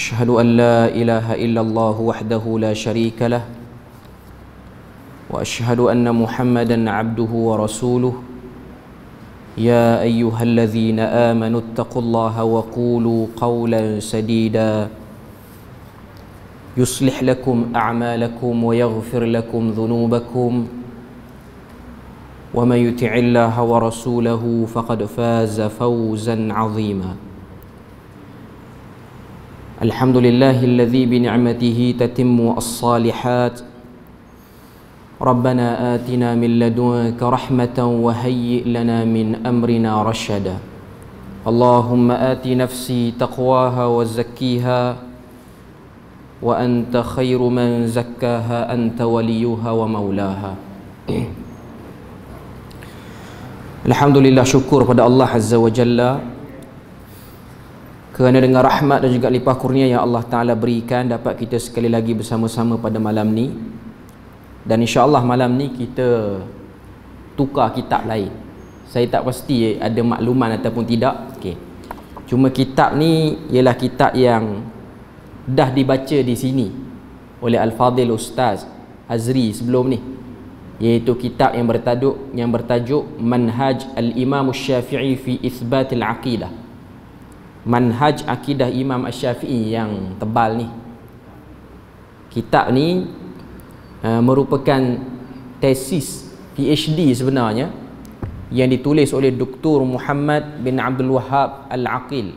أشهد أن لا إله إلا الله وحده لا شريك له وأشهد أن محمدا عبده ورسوله يا أيها الذين آمنوا اتقوا الله وقولوا قولا سديدا يصلح لكم أعمالكم ويغفر لكم ذنوبكم ومن يطع الله ورسوله فقد فاز فوزا عظيما الحمد لله الذي بنعمته تتم الصالحات ربنا آتنا من لدنك رحمة وهيئ لنا من أمرنا رشدا اللهم آت نفسي تقواها وزكيها وأنت خير من زكاها أنت وليها ومولاها الحمد لله شكر pada Allah Azza wa Jalla kerana dengan rahmat dan juga lipah kurnia yang Allah Ta'ala berikan dapat kita sekali lagi bersama-sama pada malam ni dan insya Allah malam ni kita tukar kitab lain saya tak pasti ada makluman ataupun tidak okay. cuma kitab ni ialah kitab yang dah dibaca di sini oleh Al-Fadhil Ustaz Azri sebelum ni iaitu kitab yang bertajuk yang bertajuk Manhaj Al-Imam Syafi'i fi Itsbatil Aqidah manhaj akidah Imam Asy-Syafi'i yang tebal ni. Kitab ni uh, merupakan tesis PhD sebenarnya yang ditulis oleh Dr. Muhammad bin Abdul Wahab Al-Aqil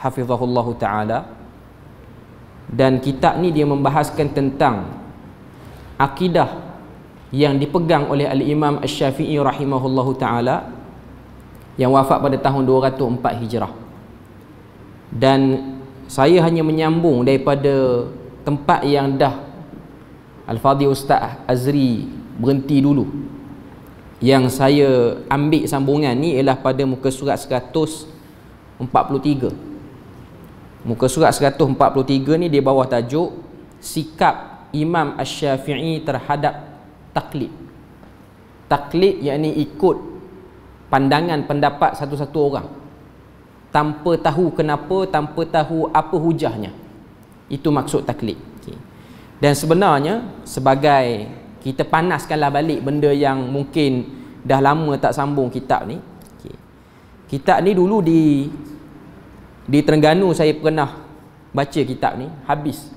hafizahullah taala dan kitab ni dia membahaskan tentang akidah yang dipegang oleh al-Imam Asy-Syafi'i rahimahullahu taala yang wafat pada tahun 204 Hijrah dan saya hanya menyambung daripada tempat yang dah Al-Fadhi Ustaz Azri berhenti dulu yang saya ambil sambungan ni ialah pada muka surat 143 muka surat 143 ni di bawah tajuk sikap Imam Ash-Syafi'i terhadap taklid taklid yang ni ikut pandangan pendapat satu-satu orang tanpa tahu kenapa, tanpa tahu apa hujahnya. Itu maksud taklid. Okay. Dan sebenarnya sebagai kita panaskanlah balik benda yang mungkin dah lama tak sambung kitab ni. Okay. Kitab ni dulu di di Terengganu saya pernah baca kitab ni, habis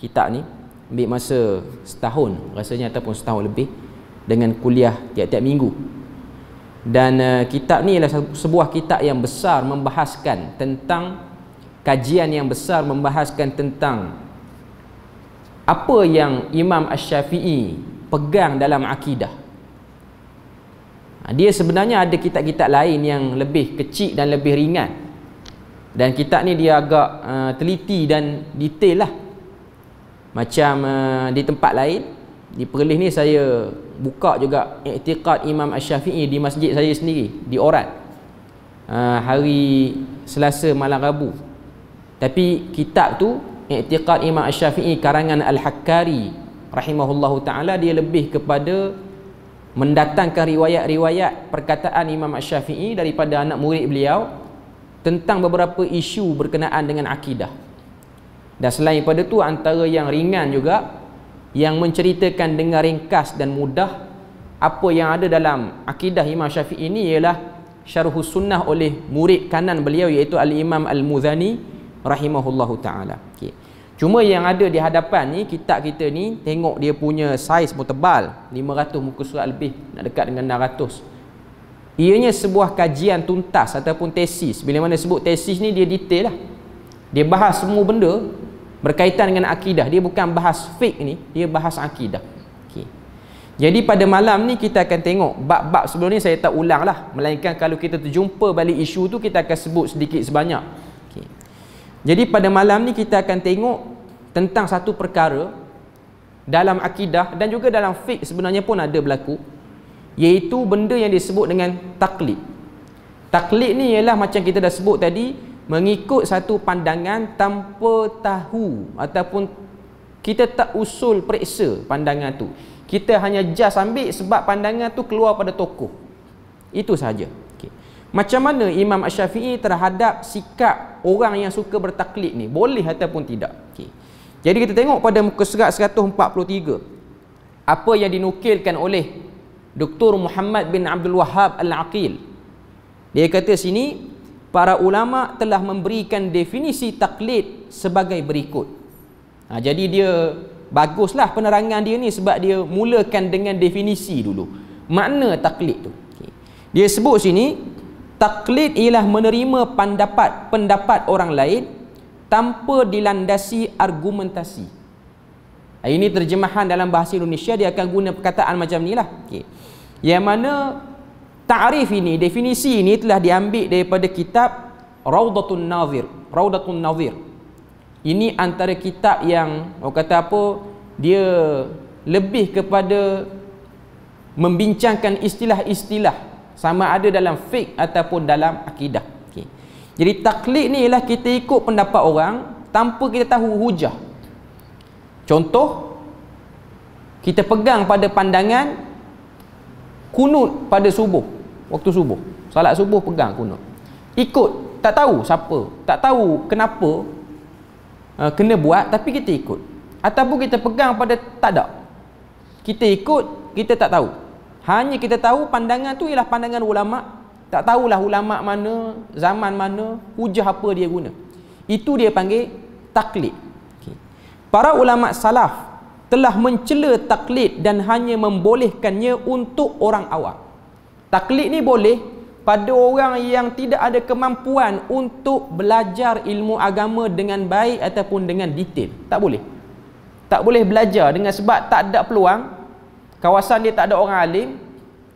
kitab ni ambil masa setahun rasanya ataupun setahun lebih dengan kuliah tiap-tiap minggu dan uh, kitab ni ialah sebuah kitab yang besar membahaskan tentang kajian yang besar membahaskan tentang apa yang Imam Ash-Shafi'i pegang dalam akidah ha, dia sebenarnya ada kitab-kitab lain yang lebih kecil dan lebih ringan dan kitab ni dia agak uh, teliti dan detail lah macam uh, di tempat lain di perlis ni saya buka juga iktiqat Imam Ash-Syafi'i di masjid saya sendiri di Orat ah, hari Selasa malam Rabu tapi kitab tu iktiqat Imam Ash-Syafi'i karangan Al-Hakkari rahimahullahu taala dia lebih kepada mendatangkan riwayat-riwayat perkataan Imam Ash-Syafi'i daripada anak murid beliau tentang beberapa isu berkenaan dengan akidah dan selain daripada tu antara yang ringan juga yang menceritakan dengan ringkas dan mudah apa yang ada dalam akidah Imam Syafi'i ini ialah syarhu sunnah oleh murid kanan beliau iaitu Al-Imam Al-Muzani rahimahullahu taala. Okey. Cuma yang ada di hadapan ni kitab kita ni tengok dia punya saiz pun tebal, 500 muka surat lebih, nak dekat dengan 600. Ianya sebuah kajian tuntas ataupun tesis. Bila mana sebut tesis ni dia detail lah. Dia bahas semua benda berkaitan dengan akidah dia bukan bahas fik ni dia bahas akidah jadi pada malam ni kita akan tengok bab-bab sebelum ni saya tak ulang lah melainkan kalau kita terjumpa balik isu tu kita akan sebut sedikit sebanyak okey jadi pada malam ni kita akan tengok tentang satu perkara dalam akidah dan juga dalam fik sebenarnya pun ada berlaku iaitu benda yang disebut dengan taklid taklid ni ialah macam kita dah sebut tadi mengikut satu pandangan tanpa tahu ataupun kita tak usul periksa pandangan tu kita hanya just ambil sebab pandangan tu keluar pada tokoh itu sahaja okay. macam mana Imam Ash-Syafi'i terhadap sikap orang yang suka bertaklid ni boleh ataupun tidak okay. jadi kita tengok pada muka serat 143 apa yang dinukilkan oleh Dr. Muhammad bin Abdul Wahab Al-Aqil dia kata sini para ulama telah memberikan definisi taklid sebagai berikut. Ha, jadi dia baguslah penerangan dia ni sebab dia mulakan dengan definisi dulu. Makna taklid tu. Okay. Dia sebut sini taklid ialah menerima pendapat pendapat orang lain tanpa dilandasi argumentasi. Ha, ini terjemahan dalam bahasa Indonesia dia akan guna perkataan macam ni lah. Okay. Yang mana Ta'rif ini, definisi ini telah diambil daripada kitab Raudatul Nazir. Raudatul Nazir. Ini antara kitab yang orang kata apa? Dia lebih kepada membincangkan istilah-istilah sama ada dalam fiqh ataupun dalam akidah. Okay. Jadi taklid ni ialah kita ikut pendapat orang tanpa kita tahu hujah. Contoh kita pegang pada pandangan kunut pada subuh waktu subuh salat subuh pegang kunut ikut tak tahu siapa tak tahu kenapa uh, kena buat tapi kita ikut ataupun kita pegang pada tak ada kita ikut kita tak tahu hanya kita tahu pandangan tu ialah pandangan ulama tak tahulah ulama mana zaman mana hujah apa dia guna itu dia panggil taklid okay. para ulama salaf telah mencela taklid dan hanya membolehkannya untuk orang awam. Taklid ni boleh pada orang yang tidak ada kemampuan untuk belajar ilmu agama dengan baik ataupun dengan detail. Tak boleh. Tak boleh belajar dengan sebab tak ada peluang, kawasan dia tak ada orang alim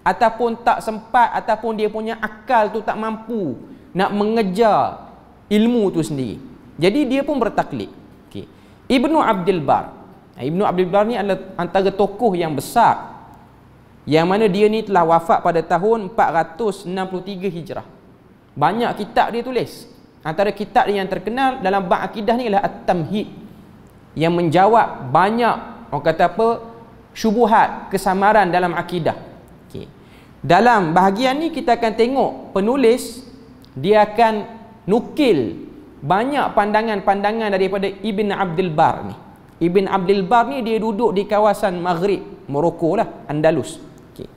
ataupun tak sempat ataupun dia punya akal tu tak mampu nak mengejar ilmu tu sendiri. Jadi dia pun bertaklid. Okey. Ibnu Abdul Bar Ha, Ibnu Abdul Bar ni adalah antara tokoh yang besar yang mana dia ni telah wafat pada tahun 463 Hijrah. Banyak kitab dia tulis. Antara kitab dia yang terkenal dalam bab akidah ni ialah At-Tamhid yang menjawab banyak orang kata apa? syubhat, kesamaran dalam akidah. Okey. Dalam bahagian ni kita akan tengok penulis dia akan nukil banyak pandangan-pandangan daripada Ibn Abdul Bar ni. Ibn Abdul Bar ni dia duduk di kawasan Maghrib, Morocco lah, Andalus. Okay.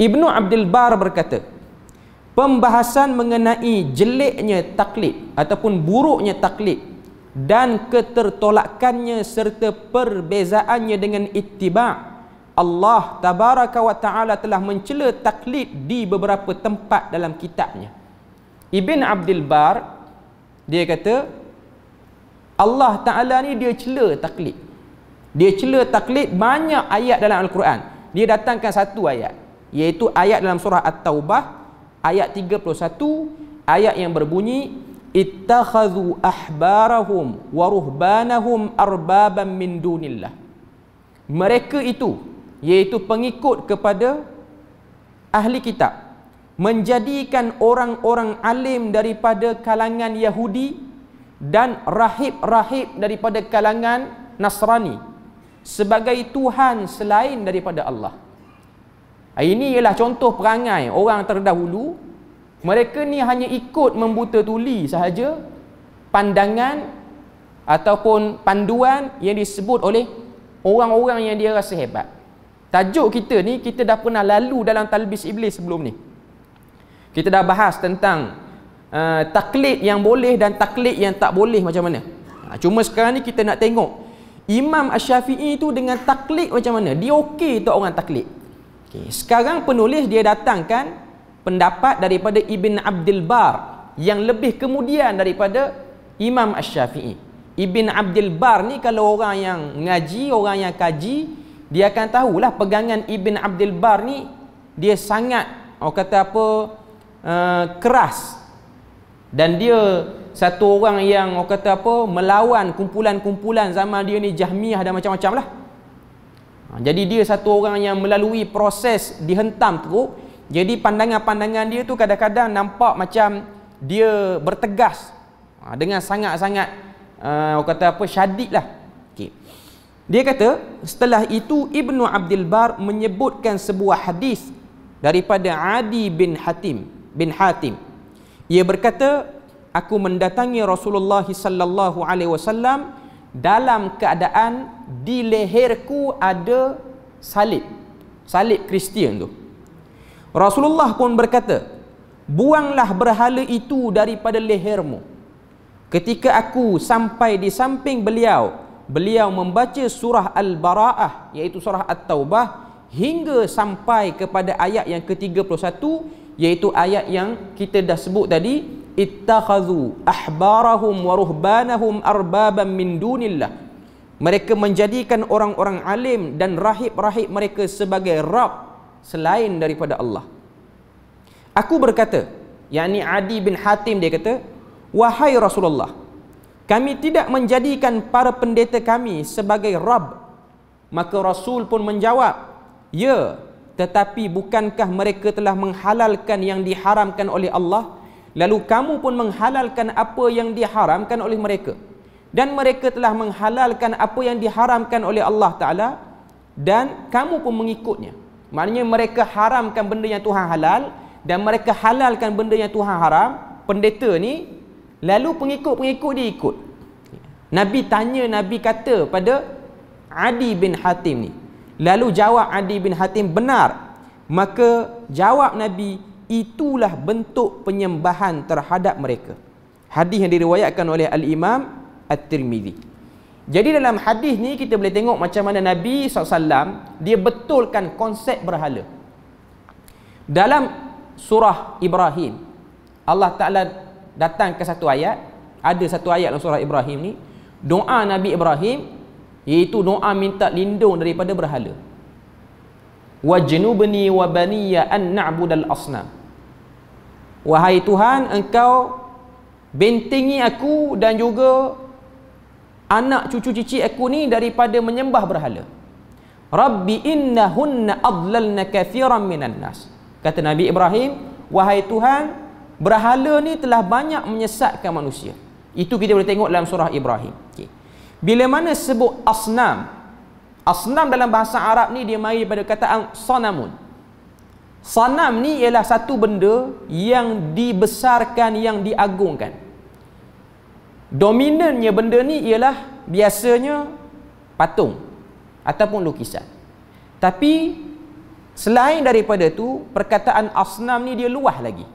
Ibn Abdul Bar berkata, pembahasan mengenai jeleknya taklid ataupun buruknya taklid dan ketertolakannya serta perbezaannya dengan itibar Allah tabaraka wa ta'ala telah mencela taklid di beberapa tempat dalam kitabnya Ibn Abdul Bar dia kata Allah Ta'ala ni dia cela taklid dia cela taklid banyak ayat dalam Al-Quran dia datangkan satu ayat iaitu ayat dalam surah At-Taubah ayat 31 ayat yang berbunyi ittakhadhu ahbarahum wa ruhbanahum arbaban min dunillah mereka itu iaitu pengikut kepada ahli kitab menjadikan orang-orang alim daripada kalangan Yahudi dan rahib-rahib daripada kalangan Nasrani sebagai Tuhan selain daripada Allah. Ah, ini ialah contoh perangai orang terdahulu. Mereka ni hanya ikut membuta tuli sahaja pandangan ataupun panduan yang disebut oleh orang-orang yang dia rasa hebat. Tajuk kita ni kita dah pernah lalu dalam talbis iblis sebelum ni. Kita dah bahas tentang Ah, taklid yang boleh dan taklid yang tak boleh macam mana ha, cuma sekarang ni kita nak tengok Imam Ash-Syafi'i tu dengan taklid macam mana dia okey tak orang taklid okay. sekarang penulis dia datangkan pendapat daripada Ibn Abdul Bar yang lebih kemudian daripada Imam Ash-Syafi'i Ibn Abdul Bar ni kalau orang yang ngaji, orang yang kaji dia akan tahulah pegangan Ibn Abdul Bar ni dia sangat orang kata apa uh, keras dan dia satu orang yang orang kata apa melawan kumpulan-kumpulan zaman dia ni jahmiah dan macam-macam lah ha, jadi dia satu orang yang melalui proses dihentam tu. jadi pandangan-pandangan dia tu kadang-kadang nampak macam dia bertegas ha, dengan sangat-sangat uh, orang kata apa syadid lah okay. dia kata setelah itu Ibnu Abdul Bar menyebutkan sebuah hadis daripada Adi bin Hatim bin Hatim ia berkata, aku mendatangi Rasulullah sallallahu alaihi wasallam dalam keadaan di leherku ada salib. Salib Kristian tu. Rasulullah pun berkata, buanglah berhala itu daripada lehermu. Ketika aku sampai di samping beliau, beliau membaca surah Al-Bara'ah iaitu surah At-Taubah hingga sampai kepada ayat yang ke-31 iaitu ayat yang kita dah sebut tadi ittakhazu ahbarahum wa ruhbanahum arbaban min dunillah mereka menjadikan orang-orang alim dan rahib-rahib mereka sebagai rab selain daripada Allah aku berkata yakni Adi bin Hatim dia kata wahai Rasulullah kami tidak menjadikan para pendeta kami sebagai rab maka Rasul pun menjawab ya tetapi bukankah mereka telah menghalalkan yang diharamkan oleh Allah lalu kamu pun menghalalkan apa yang diharamkan oleh mereka dan mereka telah menghalalkan apa yang diharamkan oleh Allah taala dan kamu pun mengikutnya maknanya mereka haramkan benda yang Tuhan halal dan mereka halalkan benda yang Tuhan haram pendeta ni lalu pengikut-pengikut dia ikut Nabi tanya Nabi kata pada Adi bin Hatim ni Lalu jawab Adi bin Hatim benar. Maka jawab Nabi itulah bentuk penyembahan terhadap mereka. Hadis yang diriwayatkan oleh Al Imam At Tirmidzi. Jadi dalam hadis ni kita boleh tengok macam mana Nabi SAW dia betulkan konsep berhala. Dalam surah Ibrahim Allah Taala datang ke satu ayat, ada satu ayat dalam surah Ibrahim ni, doa Nabi Ibrahim iaitu doa minta lindung daripada berhala wajnubni wa baniya an na'budal asnam wahai tuhan engkau bentengi aku dan juga anak cucu cici aku ni daripada menyembah berhala rabbi innahunna adlalna kathiran minan nas kata nabi ibrahim wahai tuhan berhala ni telah banyak menyesatkan manusia itu kita boleh tengok dalam surah ibrahim okey bila mana sebut asnam Asnam dalam bahasa Arab ni dia mari pada kata sanamun Sanam ni ialah satu benda yang dibesarkan, yang diagungkan Dominannya benda ni ialah biasanya patung ataupun lukisan Tapi selain daripada tu perkataan asnam ni dia luah lagi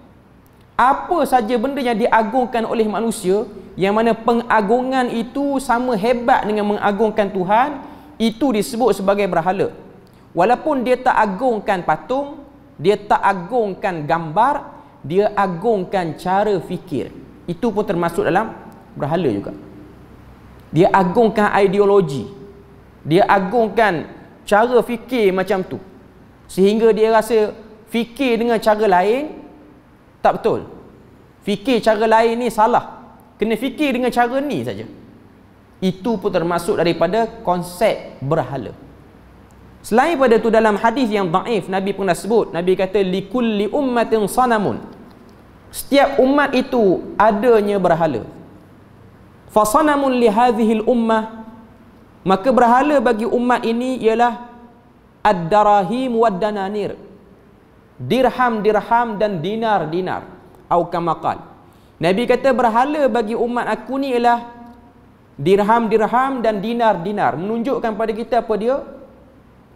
apa saja benda yang diagungkan oleh manusia yang mana pengagungan itu sama hebat dengan mengagungkan Tuhan itu disebut sebagai berhala walaupun dia tak agungkan patung dia tak agungkan gambar dia agungkan cara fikir itu pun termasuk dalam berhala juga dia agungkan ideologi dia agungkan cara fikir macam tu sehingga dia rasa fikir dengan cara lain tak betul. Fikir cara lain ni salah. Kena fikir dengan cara ni saja. Itu pun termasuk daripada konsep berhala. Selain pada tu dalam hadis yang daif Nabi pernah sebut, Nabi kata likulli ummatin sanamun. Setiap umat itu adanya berhala. Fasanamun sanamun li hadhihi ummah Maka berhala bagi umat ini ialah ad-darahim wad-dananir dirham-dirham dan dinar-dinar au kamaqal Nabi kata berhala bagi umat aku ni ialah dirham-dirham dan dinar-dinar menunjukkan pada kita apa dia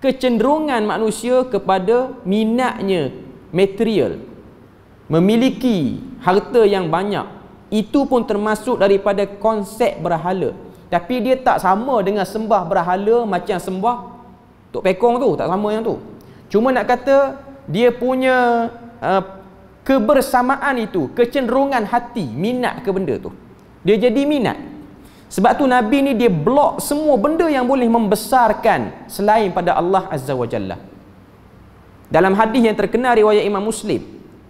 kecenderungan manusia kepada minatnya material memiliki harta yang banyak itu pun termasuk daripada konsep berhala tapi dia tak sama dengan sembah berhala macam sembah Tok Pekong tu tak sama yang tu cuma nak kata dia punya uh, kebersamaan itu, kecenderungan hati minat ke benda tu. Dia jadi minat. Sebab tu Nabi ni dia blok semua benda yang boleh membesarkan selain pada Allah Azza wa Jalla. Dalam hadis yang terkenal riwayat Imam Muslim,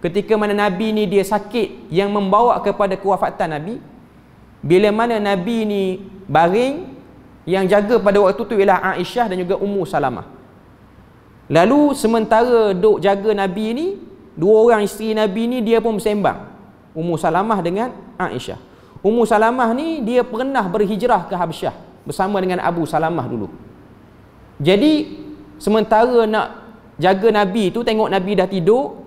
ketika mana Nabi ni dia sakit yang membawa kepada kewafatan Nabi, bila mana Nabi ni baring yang jaga pada waktu tu ialah Aisyah dan juga Ummu Salamah. Lalu sementara duk jaga Nabi ni, dua orang isteri Nabi ni dia pun bersembang. Ummu Salamah dengan Aisyah. Ummu Salamah ni dia pernah berhijrah ke Habsyah bersama dengan Abu Salamah dulu. Jadi sementara nak jaga Nabi tu tengok Nabi dah tidur,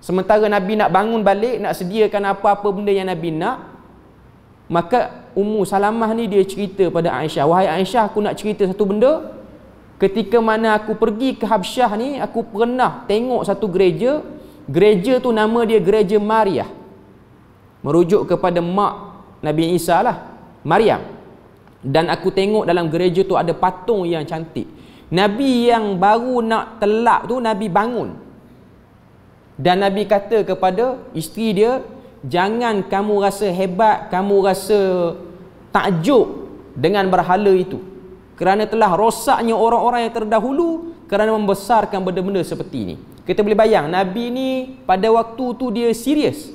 sementara Nabi nak bangun balik nak sediakan apa-apa benda yang Nabi nak, maka Ummu Salamah ni dia cerita pada Aisyah, "Wahai Aisyah, aku nak cerita satu benda." Ketika mana aku pergi ke Habsyah ni, aku pernah tengok satu gereja. Gereja tu nama dia Gereja Maria. Merujuk kepada mak Nabi Isa lah. Maria. Dan aku tengok dalam gereja tu ada patung yang cantik. Nabi yang baru nak telak tu, Nabi bangun. Dan Nabi kata kepada isteri dia, jangan kamu rasa hebat, kamu rasa takjub dengan berhala itu kerana telah rosaknya orang-orang yang terdahulu kerana membesarkan benda-benda seperti ini kita boleh bayang Nabi ni pada waktu tu dia serius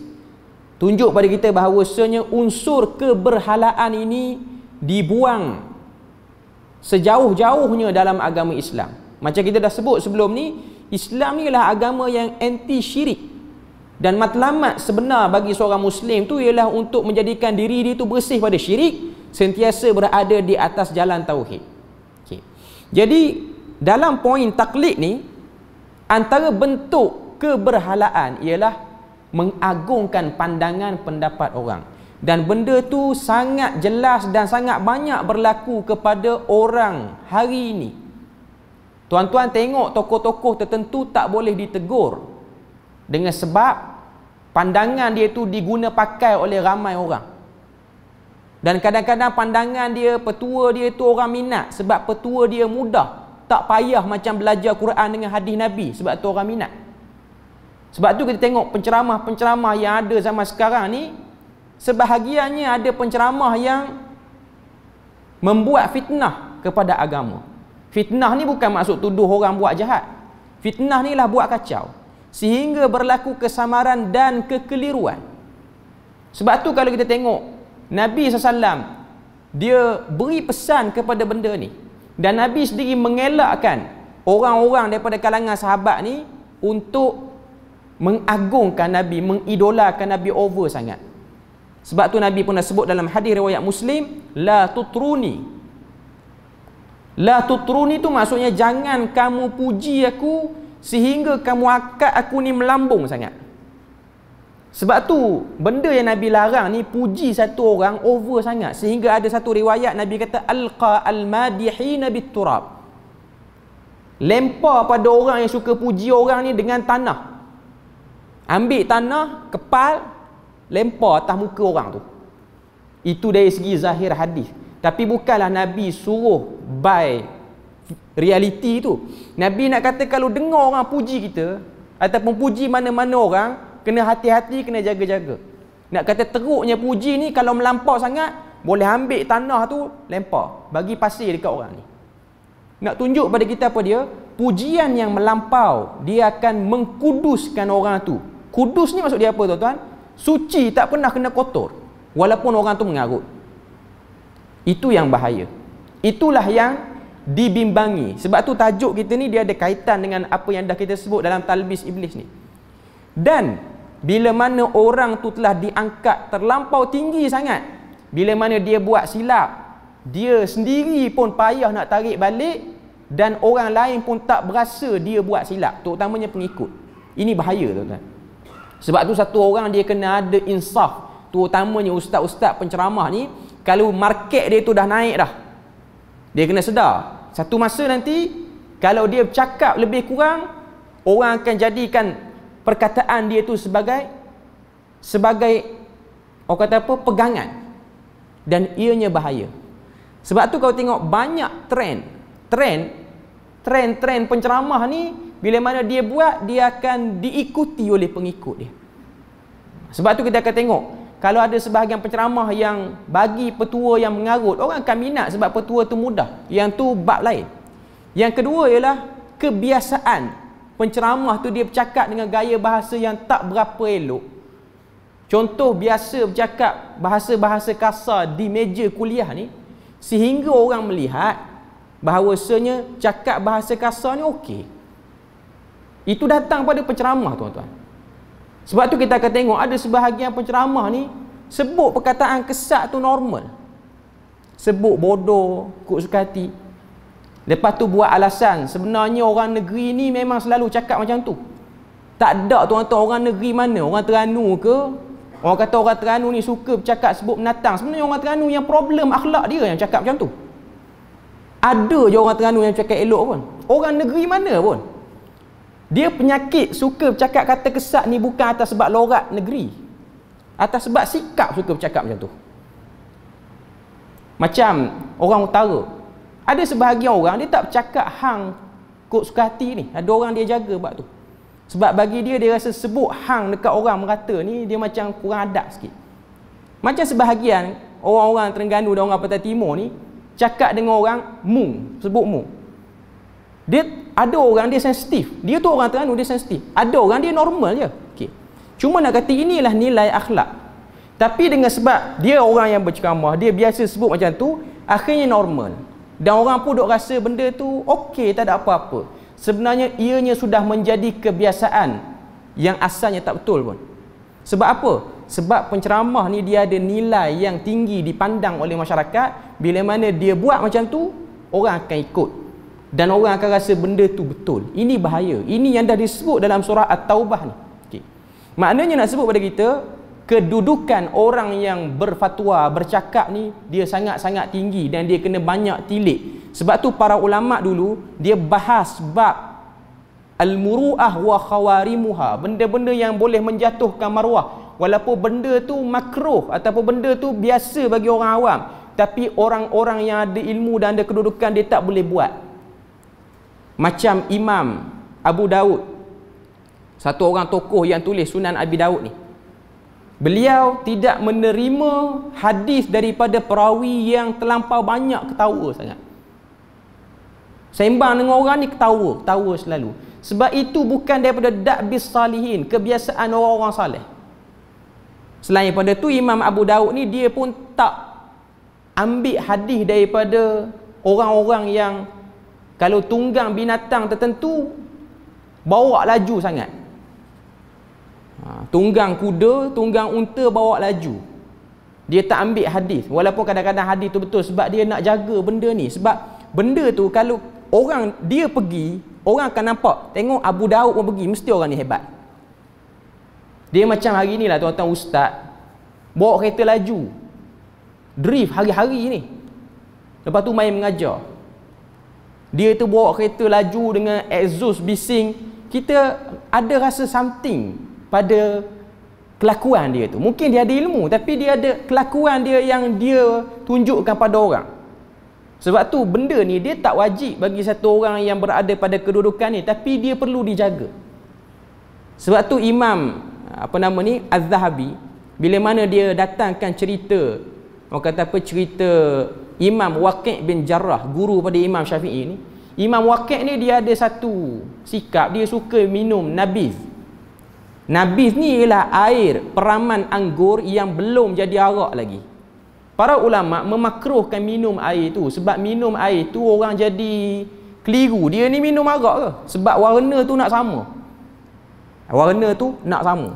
tunjuk pada kita bahawasanya unsur keberhalaan ini dibuang sejauh-jauhnya dalam agama Islam macam kita dah sebut sebelum ni Islam ni ialah agama yang anti syirik dan matlamat sebenar bagi seorang Muslim tu ialah untuk menjadikan diri dia tu bersih pada syirik sentiasa berada di atas jalan tauhid. Jadi dalam poin taklid ni antara bentuk keberhalaan ialah mengagungkan pandangan pendapat orang. Dan benda tu sangat jelas dan sangat banyak berlaku kepada orang hari ini. Tuan-tuan tengok tokoh-tokoh tertentu tak boleh ditegur dengan sebab pandangan dia tu diguna pakai oleh ramai orang. Dan kadang-kadang pandangan dia, petua dia tu orang minat sebab petua dia mudah. Tak payah macam belajar Quran dengan hadis Nabi sebab tu orang minat. Sebab tu kita tengok penceramah-penceramah yang ada zaman sekarang ni, sebahagiannya ada penceramah yang membuat fitnah kepada agama. Fitnah ni bukan maksud tuduh orang buat jahat. Fitnah ni lah buat kacau. Sehingga berlaku kesamaran dan kekeliruan. Sebab tu kalau kita tengok Nabi SAW dia beri pesan kepada benda ni dan Nabi sendiri mengelakkan orang-orang daripada kalangan sahabat ni untuk mengagungkan Nabi, mengidolakan Nabi over sangat. Sebab tu Nabi pernah sebut dalam hadis riwayat Muslim, la tutruni. La tutruni tu maksudnya jangan kamu puji aku sehingga kamu akat aku ni melambung sangat. Sebab tu benda yang Nabi larang ni puji satu orang over sangat sehingga ada satu riwayat Nabi kata alqa Nabi biturab. Lempar pada orang yang suka puji orang ni dengan tanah. Ambil tanah, kepal, lempar atas muka orang tu. Itu dari segi zahir hadis. Tapi bukanlah Nabi suruh by reality tu. Nabi nak kata kalau dengar orang puji kita ataupun puji mana-mana orang, kena hati-hati kena jaga-jaga nak kata teruknya puji ni kalau melampau sangat boleh ambil tanah tu lempar bagi pasir dekat orang ni nak tunjuk pada kita apa dia pujian yang melampau dia akan mengkuduskan orang tu kudus ni maksud dia apa tuan-tuan suci tak pernah kena kotor walaupun orang tu mengarut itu yang bahaya itulah yang dibimbangi sebab tu tajuk kita ni dia ada kaitan dengan apa yang dah kita sebut dalam talbis iblis ni dan bila mana orang tu telah diangkat terlampau tinggi sangat Bila mana dia buat silap Dia sendiri pun payah nak tarik balik Dan orang lain pun tak berasa dia buat silap Terutamanya pengikut Ini bahaya tu. tuan Sebab tu satu orang dia kena ada insaf Terutamanya ustaz-ustaz penceramah ni Kalau market dia tu dah naik dah Dia kena sedar Satu masa nanti Kalau dia cakap lebih kurang Orang akan jadikan perkataan dia itu sebagai sebagai orang kata apa pegangan dan ianya bahaya. Sebab tu kau tengok banyak trend, trend trend-trend penceramah ni bila mana dia buat dia akan diikuti oleh pengikut dia. Sebab tu kita akan tengok kalau ada sebahagian penceramah yang bagi petua yang mengarut, orang akan minat sebab petua tu mudah. Yang tu bab lain. Yang kedua ialah kebiasaan penceramah tu dia bercakap dengan gaya bahasa yang tak berapa elok. Contoh biasa bercakap bahasa-bahasa kasar di meja kuliah ni sehingga orang melihat bahawasanya cakap bahasa kasar ni okey. Itu datang pada penceramah tuan-tuan. Sebab tu kita akan tengok ada sebahagian penceramah ni sebut perkataan kesat tu normal. Sebut bodoh, kok suka Lepas tu buat alasan Sebenarnya orang negeri ni memang selalu cakap macam tu Tak ada tuan-tuan orang negeri mana Orang Terengganu ke Orang kata orang Terengganu ni suka cakap sebut menatang Sebenarnya orang Terengganu yang problem akhlak dia yang cakap macam tu Ada je orang Terengganu yang cakap elok pun Orang negeri mana pun Dia penyakit suka cakap kata kesat ni bukan atas sebab lorat negeri Atas sebab sikap suka cakap macam tu Macam orang utara ada sebahagian orang dia tak bercakap hang kot suka hati ni. Ada orang dia jaga buat tu. Sebab bagi dia dia rasa sebut hang dekat orang merata ni dia macam kurang adab sikit. Macam sebahagian orang-orang Terengganu dan orang Pantai Timur ni cakap dengan orang mu, sebut mu. Dia ada orang dia sensitif. Dia tu orang Terengganu dia sensitif. Ada orang dia normal je. Okey. Cuma nak kata inilah nilai akhlak. Tapi dengan sebab dia orang yang berceramah, dia biasa sebut macam tu, akhirnya normal dan orang pun duk rasa benda tu okey tak ada apa-apa sebenarnya ianya sudah menjadi kebiasaan yang asalnya tak betul pun sebab apa sebab penceramah ni dia ada nilai yang tinggi dipandang oleh masyarakat bila mana dia buat macam tu orang akan ikut dan orang akan rasa benda tu betul ini bahaya ini yang dah disebut dalam surah at-taubah ni okey maknanya nak sebut pada kita kedudukan orang yang berfatwa bercakap ni dia sangat-sangat tinggi dan dia kena banyak tilik sebab tu para ulama dulu dia bahas bab al-muru'ah wa khawarimuha benda-benda yang boleh menjatuhkan maruah walaupun benda tu makruh ataupun benda tu biasa bagi orang awam tapi orang-orang yang ada ilmu dan ada kedudukan dia tak boleh buat macam imam Abu Daud satu orang tokoh yang tulis Sunan Abi Daud ni Beliau tidak menerima hadis daripada perawi yang terlampau banyak ketawa sangat. Sembang dengan orang ni ketawa, ketawa selalu. Sebab itu bukan daripada dakbis salihin, kebiasaan orang-orang saleh. Selain daripada tu Imam Abu Daud ni dia pun tak ambil hadis daripada orang-orang yang kalau tunggang binatang tertentu bawa laju sangat Ha, tunggang kuda, tunggang unta bawa laju. Dia tak ambil hadis. Walaupun kadang-kadang hadis tu betul sebab dia nak jaga benda ni. Sebab benda tu kalau orang dia pergi, orang akan nampak. Tengok Abu Daud pun pergi, mesti orang ni hebat. Dia macam hari ni lah tuan-tuan ustaz. Bawa kereta laju. Drift hari-hari ni. Lepas tu main mengajar. Dia tu bawa kereta laju dengan exhaust bising. Kita ada rasa something pada kelakuan dia tu. Mungkin dia ada ilmu tapi dia ada kelakuan dia yang dia tunjukkan pada orang. Sebab tu benda ni dia tak wajib bagi satu orang yang berada pada kedudukan ni tapi dia perlu dijaga. Sebab tu Imam apa nama ni Az-Zahabi bila mana dia datangkan cerita orang kata apa cerita Imam Waqi' bin Jarrah guru pada Imam Syafi'i ni Imam Waqi' ni dia ada satu sikap dia suka minum nabiz Nabis ni ialah air peraman anggur yang belum jadi arak lagi. Para ulama memakruhkan minum air tu sebab minum air tu orang jadi keliru. Dia ni minum arak ke? Sebab warna tu nak sama. Warna tu nak sama.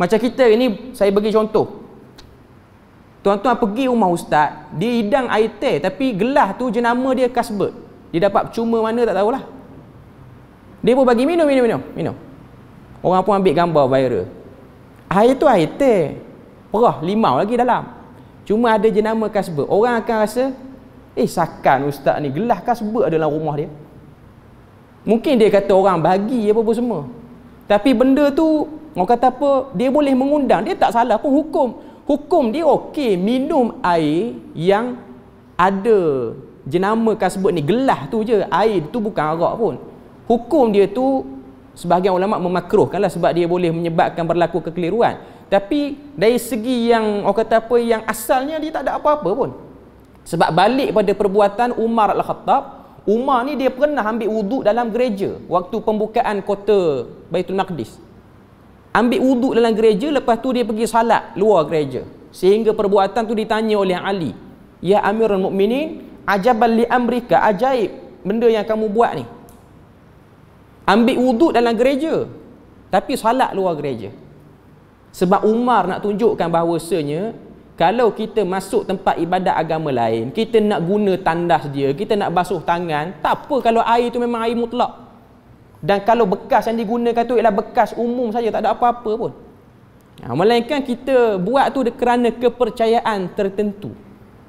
Macam kita ni saya bagi contoh. Tuan-tuan pergi rumah ustaz, dia hidang air teh tapi gelah tu jenama dia Kasbert. Dia dapat cuma mana tak tahulah. Dia pun bagi minum, minum, minum. minum. Orang pun ambil gambar viral. Air tu air teh. Perah limau lagi dalam. Cuma ada jenama kasbah. Orang akan rasa, eh sakan ustaz ni gelah kasbah dalam rumah dia. Mungkin dia kata orang bagi apa-apa semua. Tapi benda tu, orang kata apa, dia boleh mengundang. Dia tak salah pun hukum. Hukum dia okey minum air yang ada jenama kasbah ni gelah tu je. Air tu bukan arak pun. Hukum dia tu sebahagian ulama memakruhkanlah sebab dia boleh menyebabkan berlaku kekeliruan tapi dari segi yang orang kata apa yang asalnya dia tak ada apa-apa pun sebab balik pada perbuatan Umar Al-Khattab Umar ni dia pernah ambil wuduk dalam gereja waktu pembukaan kota Baitul Maqdis ambil wuduk dalam gereja lepas tu dia pergi salat luar gereja sehingga perbuatan tu ditanya oleh Ali ya Amirul Mukminin ajaban li amrika ajaib benda yang kamu buat ni ambil wuduk dalam gereja tapi salat luar gereja sebab Umar nak tunjukkan bahawasanya kalau kita masuk tempat ibadat agama lain kita nak guna tandas dia kita nak basuh tangan tak apa kalau air tu memang air mutlak dan kalau bekas yang digunakan tu ialah bekas umum saja tak ada apa-apa pun ha, melainkan kita buat tu kerana kepercayaan tertentu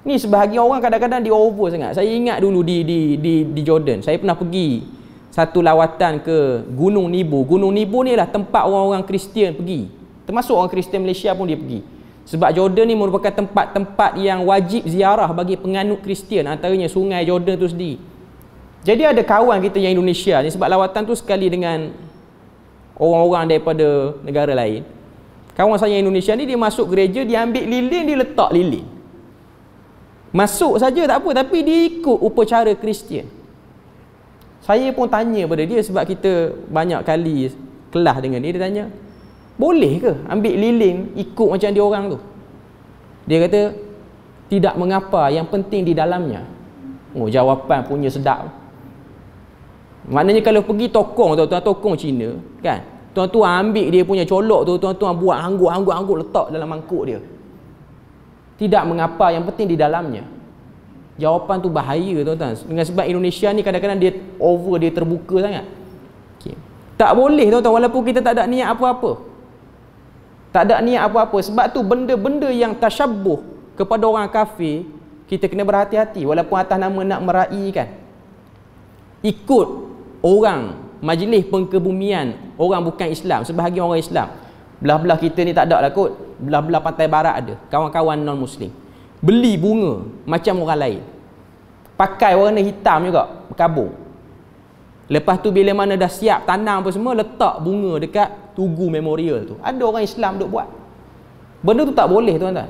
ni sebahagian orang kadang-kadang di over sangat saya ingat dulu di di di, di Jordan saya pernah pergi satu lawatan ke Gunung Nibu. Gunung Nibu ni lah tempat orang-orang Kristian pergi. Termasuk orang Kristian Malaysia pun dia pergi. Sebab Jordan ni merupakan tempat-tempat yang wajib ziarah bagi penganut Kristian. Antaranya sungai Jordan tu sendiri. Jadi ada kawan kita yang Indonesia ni sebab lawatan tu sekali dengan orang-orang daripada negara lain. Kawan saya Indonesia ni dia masuk gereja, dia ambil lilin, dia letak lilin. Masuk saja tak apa tapi dia ikut upacara Kristian. Saya pun tanya pada dia sebab kita banyak kali kelas dengan dia dia tanya, "Boleh ke ambil lilin ikut macam dia orang tu?" Dia kata, "Tidak mengapa, yang penting di dalamnya." Oh, jawapan punya sedap. Maknanya kalau pergi tokong tu, tuan tokong Cina, kan? Tuan-tuan ambil dia punya colok tu, tuan-tuan buat hanggut-hanggut-hanggut letak dalam mangkuk dia. Tidak mengapa, yang penting di dalamnya. Jawapan tu bahaya tuan-tuan Dengan sebab Indonesia ni kadang-kadang dia over, dia terbuka sangat okay. Tak boleh tuan-tuan walaupun kita tak ada niat apa-apa Tak ada niat apa-apa Sebab tu benda-benda yang tashabuh kepada orang kafir Kita kena berhati-hati walaupun atas nama nak meraihkan Ikut orang majlis pengkebumian orang bukan Islam Sebahagian orang Islam Belah-belah kita ni tak ada lah kot Belah-belah pantai barat ada Kawan-kawan non-muslim beli bunga macam orang lain pakai warna hitam juga berkabung lepas tu bila mana dah siap tanam apa semua letak bunga dekat tugu memorial tu ada orang Islam duk buat benda tu tak boleh tuan-tuan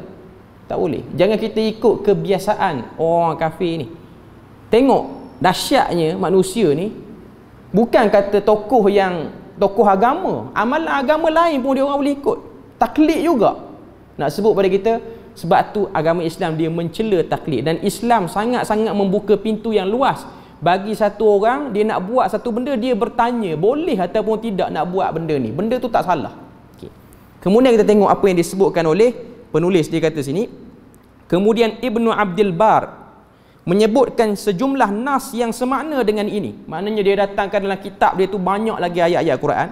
tak boleh jangan kita ikut kebiasaan orang kafir ni tengok dahsyatnya manusia ni bukan kata tokoh yang tokoh agama amalan agama lain pun dia orang boleh ikut taklid juga nak sebut pada kita sebab tu agama Islam dia mencela taklid dan Islam sangat-sangat membuka pintu yang luas bagi satu orang dia nak buat satu benda dia bertanya boleh ataupun tidak nak buat benda ni benda tu tak salah okay. kemudian kita tengok apa yang disebutkan oleh penulis dia kata sini kemudian Ibnu Abdul Bar menyebutkan sejumlah nas yang semakna dengan ini maknanya dia datangkan dalam kitab dia tu banyak lagi ayat-ayat Quran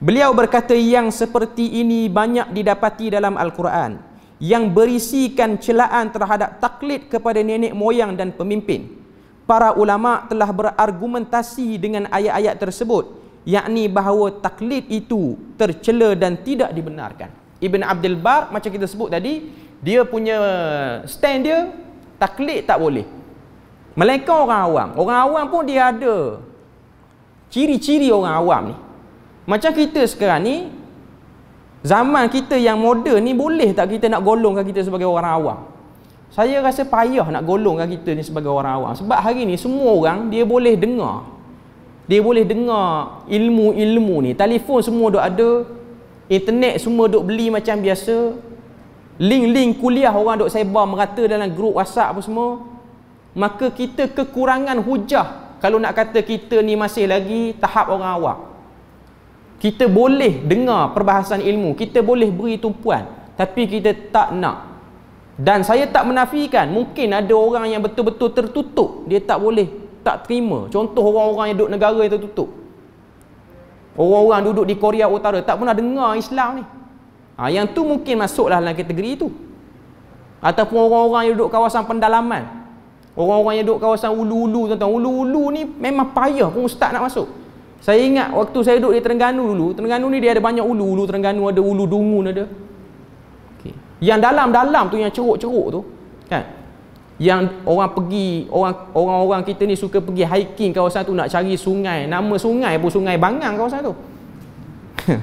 beliau berkata yang seperti ini banyak didapati dalam Al-Quran yang berisikan celaan terhadap taklid kepada nenek moyang dan pemimpin. Para ulama telah berargumentasi dengan ayat-ayat tersebut, yakni bahawa taklid itu tercela dan tidak dibenarkan. Ibn Abdul Bar macam kita sebut tadi, dia punya stand dia taklid tak boleh. Melainkan orang awam. Orang awam pun dia ada ciri-ciri orang awam ni. Macam kita sekarang ni, Zaman kita yang moden ni boleh tak kita nak golongkan kita sebagai orang awam? Saya rasa payah nak golongkan kita ni sebagai orang awam. Sebab hari ni semua orang dia boleh dengar. Dia boleh dengar ilmu-ilmu ni. Telefon semua dok ada. Internet semua dok beli macam biasa. Link-link kuliah orang duk sebar merata dalam grup WhatsApp apa semua. Maka kita kekurangan hujah kalau nak kata kita ni masih lagi tahap orang awam. Kita boleh dengar perbahasan ilmu, kita boleh beri tumpuan, tapi kita tak nak. Dan saya tak menafikan, mungkin ada orang yang betul-betul tertutup, dia tak boleh, tak terima. Contoh orang-orang yang duduk negara yang tertutup. Orang-orang duduk di Korea Utara tak pernah dengar Islam ni. Ha, yang tu mungkin masuklah dalam kategori itu. Ataupun orang-orang yang duduk kawasan pendalaman. Orang-orang yang duduk kawasan ulu-ulu tuan Ulu-ulu ni memang payah pun ustaz nak masuk. Saya ingat waktu saya duduk di Terengganu dulu, Terengganu ni dia ada banyak ulu-ulu Terengganu, ada ulu dungun ada. Okay. Yang dalam-dalam tu yang ceruk-ceruk tu, kan? Yang orang pergi, orang orang kita ni suka pergi hiking kawasan tu nak cari sungai. Nama sungai pun Sungai Bangang kawasan tu.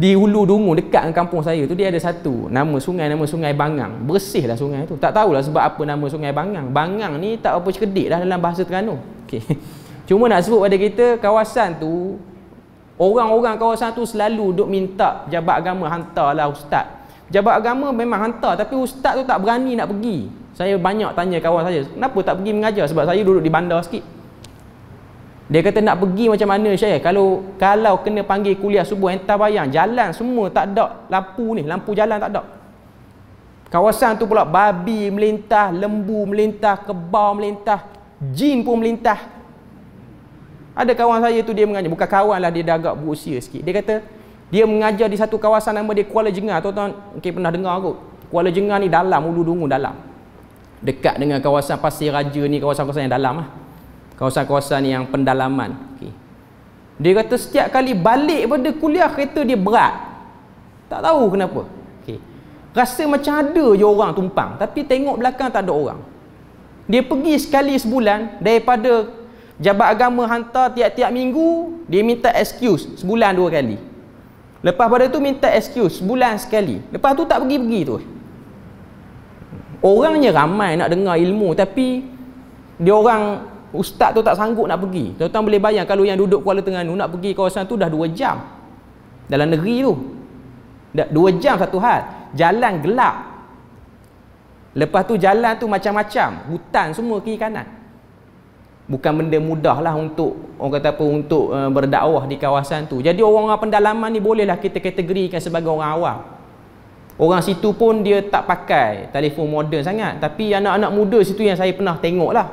di ulu dungun dekat dengan kampung saya tu dia ada satu nama sungai nama sungai Bangang bersih lah sungai tu tak tahulah sebab apa nama sungai Bangang Bangang ni tak apa cekedik dah dalam bahasa Terengganu okey Cuma nak sebut pada kita kawasan tu orang-orang kawasan tu selalu duk minta jabat agama hantarlah ustaz. Jabat agama memang hantar tapi ustaz tu tak berani nak pergi. Saya banyak tanya kawan saya, kenapa tak pergi mengajar sebab saya duduk di bandar sikit. Dia kata nak pergi macam mana saya? Kalau kalau kena panggil kuliah subuh entah bayang, jalan semua tak ada lampu ni, lampu jalan tak ada. Kawasan tu pula babi melintah, lembu melintah, kebau melintah, jin pun melintah. Ada kawan saya tu dia mengajar Bukan kawan lah dia dah agak berusia sikit Dia kata dia mengajar di satu kawasan nama dia Kuala Jengah Tuan-tuan mungkin pernah dengar kot Kuala Jengah ni dalam, ulu dungu dalam Dekat dengan kawasan Pasir Raja ni Kawasan-kawasan yang dalam lah Kawasan-kawasan yang pendalaman okay. Dia kata setiap kali balik pada kuliah kereta dia berat Tak tahu kenapa okay. Rasa macam ada je orang tumpang Tapi tengok belakang tak ada orang Dia pergi sekali sebulan Daripada Jabat agama hantar tiap-tiap minggu Dia minta excuse sebulan dua kali Lepas pada tu minta excuse sebulan sekali Lepas tu tak pergi-pergi tu Orangnya ramai nak dengar ilmu Tapi dia orang ustaz tu tak sanggup nak pergi Tuan-tuan boleh bayang kalau yang duduk Kuala Terengganu Nak pergi kawasan tu dah dua jam Dalam negeri tu Dua jam satu hal Jalan gelap Lepas tu jalan tu macam-macam Hutan semua kiri kanan bukan benda mudah lah untuk orang kata apa untuk uh, berdakwah di kawasan tu jadi orang-orang pendalaman ni bolehlah kita kategorikan sebagai orang awam orang situ pun dia tak pakai telefon moden sangat tapi anak-anak muda situ yang saya pernah tengok lah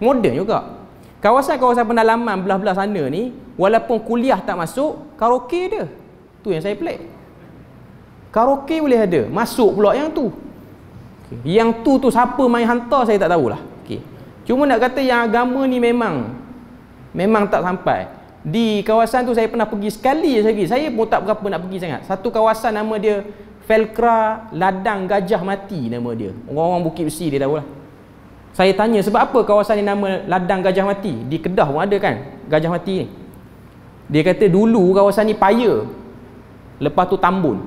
moden juga kawasan-kawasan pendalaman belah-belah sana ni walaupun kuliah tak masuk karaoke dia tu yang saya pelik karaoke boleh ada masuk pula yang tu yang tu tu siapa main hantar saya tak tahulah Cuma nak kata yang agama ni memang memang tak sampai. Di kawasan tu saya pernah pergi sekali je lagi. Saya pun tak berapa nak pergi sangat. Satu kawasan nama dia Felkra Ladang Gajah Mati nama dia. Orang-orang Bukit Besi dia tahulah. Saya tanya sebab apa kawasan ni nama Ladang Gajah Mati? Di Kedah pun ada kan Gajah Mati ni. Dia kata dulu kawasan ni paya. Lepas tu tambun.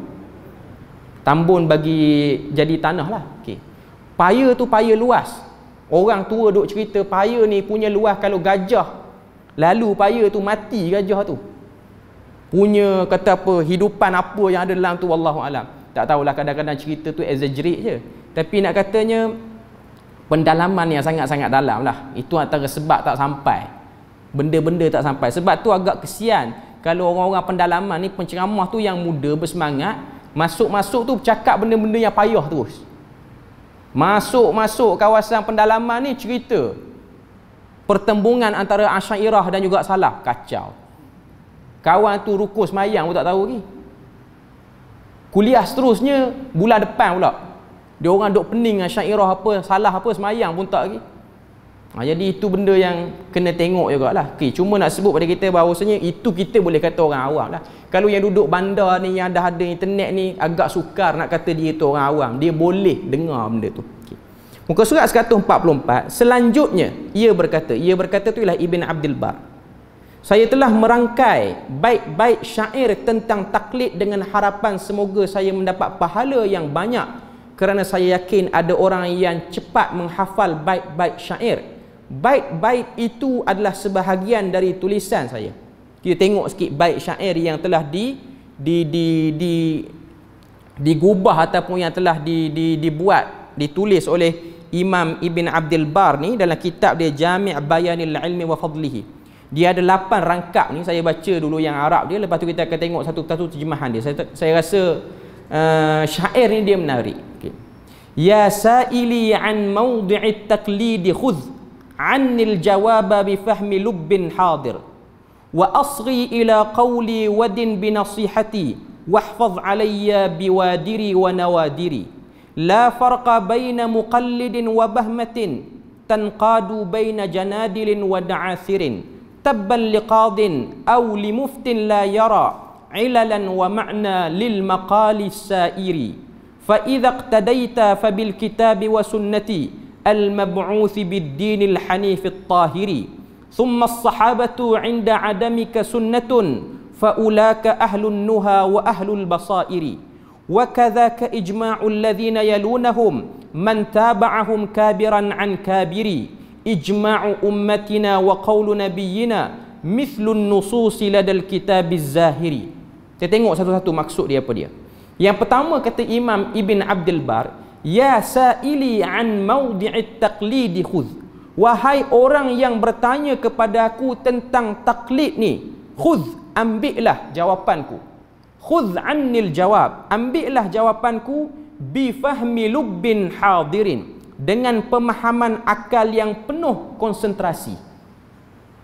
Tambun bagi jadi tanah lah. Okay. Paya tu paya luas. Orang tua duk cerita paya ni punya luas kalau gajah lalu paya tu mati gajah tu. Punya kata apa hidupan apa yang ada dalam tu wallahu alam. Tak tahulah kadang-kadang cerita tu exaggerate je. Tapi nak katanya pendalaman yang sangat-sangat dalam lah. Itu antara sebab tak sampai. Benda-benda tak sampai. Sebab tu agak kesian. Kalau orang-orang pendalaman ni penceramah tu yang muda bersemangat. Masuk-masuk tu cakap benda-benda yang payah terus. Masuk-masuk kawasan pendalaman ni cerita pertembungan antara Asyairah dan juga Salaf kacau. Kawan tu rukus mayang pun tak tahu ni. Kuliah seterusnya bulan depan pula. Dia orang duk pening Asyairah apa, Salaf apa semayang pun tak lagi. Ha, jadi itu benda yang kena tengok juga lah. Okay, cuma nak sebut pada kita bahawasanya itu kita boleh kata orang awam lah. Kalau yang duduk bandar ni yang dah ada internet ni agak sukar nak kata dia itu orang awam. Dia boleh dengar benda tu. Okay. Muka surat 144. Selanjutnya ia berkata. Ia berkata tu ialah Ibn Abdul Bar. Saya telah merangkai baik-baik syair tentang taklid dengan harapan semoga saya mendapat pahala yang banyak kerana saya yakin ada orang yang cepat menghafal baik-baik syair Baik-baik itu adalah sebahagian dari tulisan saya. Kita tengok sikit bait syair yang telah di di di di digubah ataupun yang telah di, di dibuat ditulis oleh Imam Ibn Abdul Bar ni dalam kitab dia Jami' Bayanil Ilmi wa Fadlihi. Dia ada lapan rangkap ni saya baca dulu yang Arab dia lepas tu kita akan tengok satu-satu terjemahan dia. Saya saya rasa uh, syair ni dia menarik. Okay. Ya sa'ili an mawdi'it taqlid khudh عني الجواب بفهم لب حاضر وأصغي إلى قولي ود بنصيحتي واحفظ علي بوادري ونوادري لا فرق بين مقلد وبهمة تنقاد بين جنادل ودعاثر تبا لقاض أو لمفت لا يرى عللا ومعنى للمقال السائر فإذا اقتديت فبالكتاب وسنتي al-mab'uuthi bid-dinil hanif at-tahiri thumma as-sahabatu 'inda 'adamika sunnatun fa ulaka ahlun nuha wa ahlul basairi wa kadzaka ijma'ul ladzina yalunahum man taba'ahum kabiran 'an kabiri ijma'u ummatina wa qawlu nabiyyina mithlun nusus ladal kitabiz zahiri saya tengok satu-satu maksud dia apa dia yang pertama kata imam ibn abdul bar Ya sa'ili an mawdi'it taqlidi khudh Wahai orang yang bertanya kepada aku tentang taklid ni Khudh, ambillah jawapanku Khudh annil jawab Ambillah jawapanku Bifahmi lubbin hadirin Dengan pemahaman akal yang penuh konsentrasi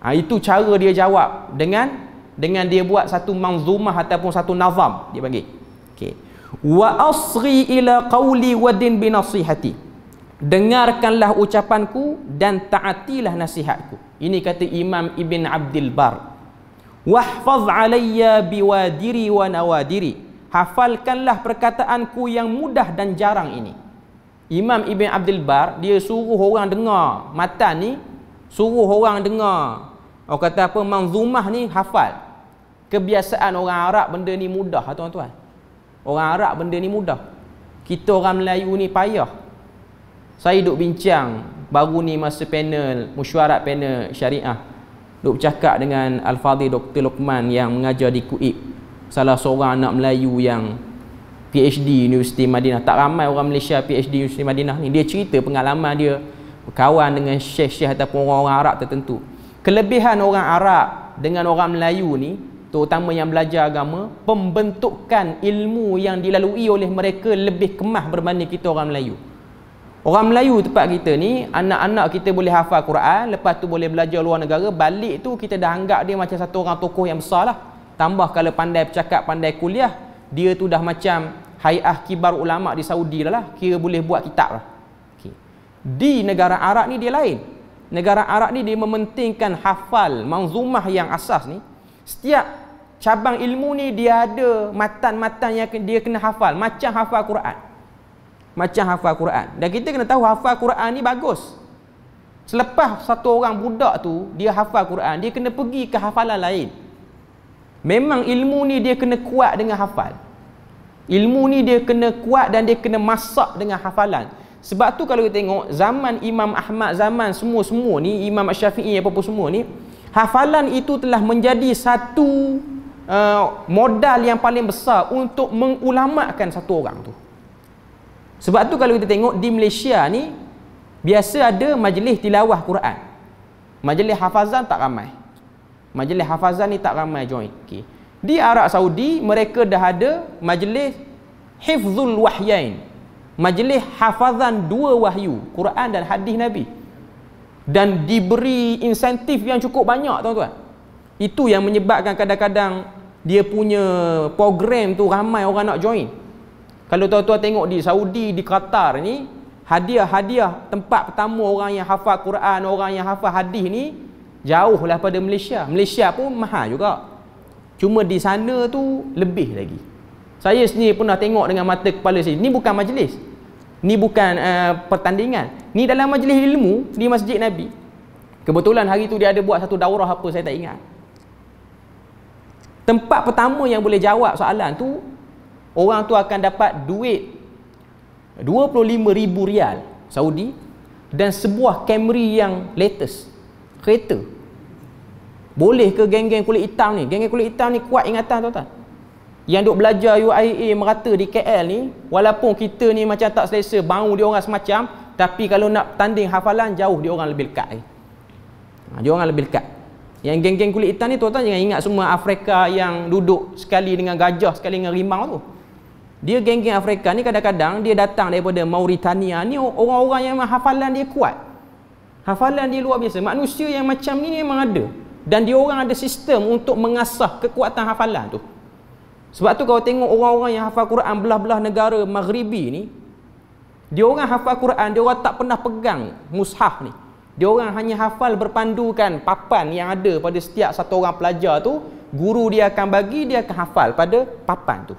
ha, Itu cara dia jawab Dengan dengan dia buat satu manzumah ataupun satu nazam Dia panggil Okay wa asri ila qawli wadin bi nasihati dengarkanlah ucapanku dan taatilah nasihatku ini kata imam ibn abdul bar wahfaz alayya bi wadiri wa nawadiri hafalkanlah perkataanku yang mudah dan jarang ini imam ibn abdul bar dia suruh orang dengar matan ni suruh orang dengar orang kata apa manzumah ni hafal kebiasaan orang arab benda ni mudah tuan-tuan Orang Arab benda ni mudah. Kita orang Melayu ni payah. Saya duk bincang baru ni masa panel mesyuarat panel syariah. Duk bercakap dengan Al-Fadhil Dr. Lokman yang mengajar di Kuib. Salah seorang anak Melayu yang PhD Universiti Madinah. Tak ramai orang Malaysia PhD Universiti Madinah ni. Dia cerita pengalaman dia berkawan dengan syekh-syekh ataupun orang-orang Arab tertentu. Kelebihan orang Arab dengan orang Melayu ni terutama yang belajar agama pembentukan ilmu yang dilalui oleh mereka lebih kemah berbanding kita orang Melayu orang Melayu tempat kita ni anak-anak kita boleh hafal Quran lepas tu boleh belajar luar negara balik tu kita dah anggap dia macam satu orang tokoh yang besar lah tambah kalau pandai bercakap pandai kuliah dia tu dah macam hai'ah kibar ulama di Saudi lah, lah. kira boleh buat kitab lah okay. di negara Arab ni dia lain negara Arab ni dia mementingkan hafal manzumah yang asas ni setiap cabang ilmu ni dia ada matan-matan yang dia kena hafal macam hafal Quran macam hafal Quran dan kita kena tahu hafal Quran ni bagus selepas satu orang budak tu dia hafal Quran dia kena pergi ke hafalan lain memang ilmu ni dia kena kuat dengan hafal ilmu ni dia kena kuat dan dia kena masak dengan hafalan sebab tu kalau kita tengok zaman Imam Ahmad zaman semua-semua ni Imam Syafi'i apa-apa semua ni hafalan itu telah menjadi satu Eh, modal yang paling besar untuk mengulamatkan satu orang tu. Sebab tu kalau kita tengok di Malaysia ni biasa ada majlis tilawah Quran. Majlis hafazan tak ramai. Majlis hafazan ni tak ramai join. Okay. Di Arab Saudi mereka dah ada majlis hifzul wahyain. Majlis hafazan dua wahyu, Quran dan hadis Nabi. Dan diberi insentif yang cukup banyak tuan-tuan. Itu yang menyebabkan kadang-kadang dia punya program tu ramai orang nak join. Kalau tuan-tuan tengok di Saudi, di Qatar ni, hadiah-hadiah tempat pertama orang yang hafal Quran, orang yang hafal hadis ni jauh jauhlah pada Malaysia. Malaysia pun mahal juga. Cuma di sana tu lebih lagi. Saya sendiri pernah tengok dengan mata kepala saya. Ni bukan majlis. Ni bukan uh, pertandingan. Ni dalam majlis ilmu di Masjid Nabi. Kebetulan hari tu dia ada buat satu daurah apa saya tak ingat. Tempat pertama yang boleh jawab soalan tu orang tu akan dapat duit 25000 rial Saudi dan sebuah Camry yang latest kereta. Boleh ke geng-geng kulit hitam ni? Geng-geng kulit hitam ni kuat ingatan tu tak? Yang duk belajar UIA merata di KL ni, walaupun kita ni macam tak selesa bau dia orang semacam, tapi kalau nak tanding hafalan jauh dia orang lebih dekat ni. Ha, dia orang lebih dekat. Yang geng-geng kulit hitam ni tuan-tuan jangan ingat semua Afrika yang duduk sekali dengan gajah, sekali dengan rimbang tu. Dia geng-geng Afrika ni kadang-kadang dia datang daripada Mauritania ni orang-orang yang hafalan dia kuat. Hafalan dia luar biasa. Manusia yang macam ni memang ada. Dan dia orang ada sistem untuk mengasah kekuatan hafalan tu. Sebab tu kalau tengok orang-orang yang hafal Quran belah-belah negara Maghribi ni, dia orang hafal Quran, dia orang tak pernah pegang mushaf ni. Dia orang hanya hafal berpandukan papan yang ada pada setiap satu orang pelajar tu, guru dia akan bagi, dia akan hafal pada papan tu.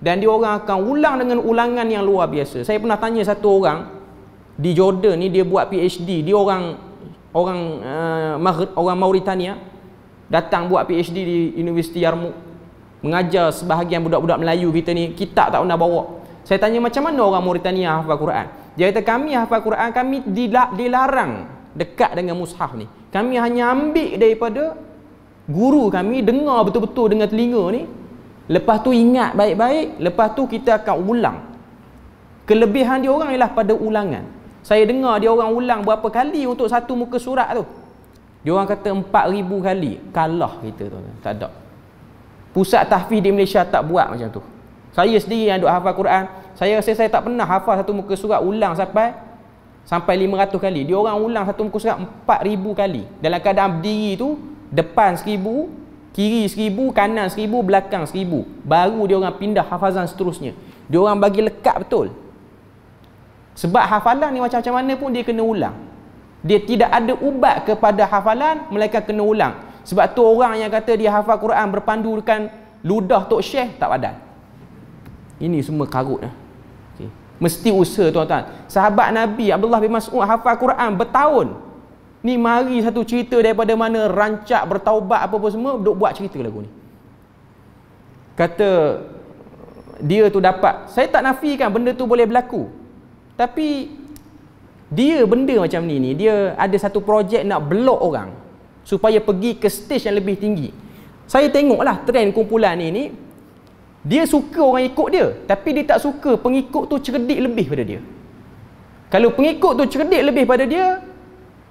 Dan dia orang akan ulang dengan ulangan yang luar biasa. Saya pernah tanya satu orang di Jordan ni dia buat PhD, dia orang orang uh, orang Mauritania datang buat PhD di Universiti Yarmouk mengajar sebahagian budak-budak Melayu kita ni kitab tak pernah bawa saya tanya macam mana orang Mauritania hafal Quran dia kata kami hafal Quran kami dilarang dekat dengan mushaf ni kami hanya ambil daripada guru kami dengar betul-betul dengan telinga ni lepas tu ingat baik-baik lepas tu kita akan ulang kelebihan dia orang ialah pada ulangan saya dengar dia orang ulang berapa kali untuk satu muka surat tu dia orang kata 4000 kali kalah kita tu tak ada pusat tahfiz di Malaysia tak buat macam tu saya sendiri yang duk hafal Quran saya rasa saya tak pernah hafal satu muka surat ulang sampai sampai 500 kali dia orang ulang satu muka surat 4000 kali dalam keadaan berdiri tu depan 1000 kiri 1000 kanan 1000 belakang 1000 baru dia orang pindah hafazan seterusnya dia orang bagi lekat betul sebab hafalan ni macam-macam mana pun dia kena ulang dia tidak ada ubat kepada hafalan mereka kena ulang sebab tu orang yang kata dia hafal Quran berpandukan ludah tok syekh tak padan ini semua karut lah. Mesti usaha tuan-tuan. Sahabat Nabi Abdullah bin Mas'ud hafal Quran bertahun. Ni mari satu cerita daripada mana rancak bertaubat apa pun semua duk buat cerita lagu ni. Kata dia tu dapat. Saya tak nafikan benda tu boleh berlaku. Tapi dia benda macam ni ni dia ada satu projek nak blok orang supaya pergi ke stage yang lebih tinggi. Saya tengoklah trend kumpulan ni ni dia suka orang ikut dia, tapi dia tak suka pengikut tu cerdik lebih pada dia. Kalau pengikut tu cerdik lebih pada dia,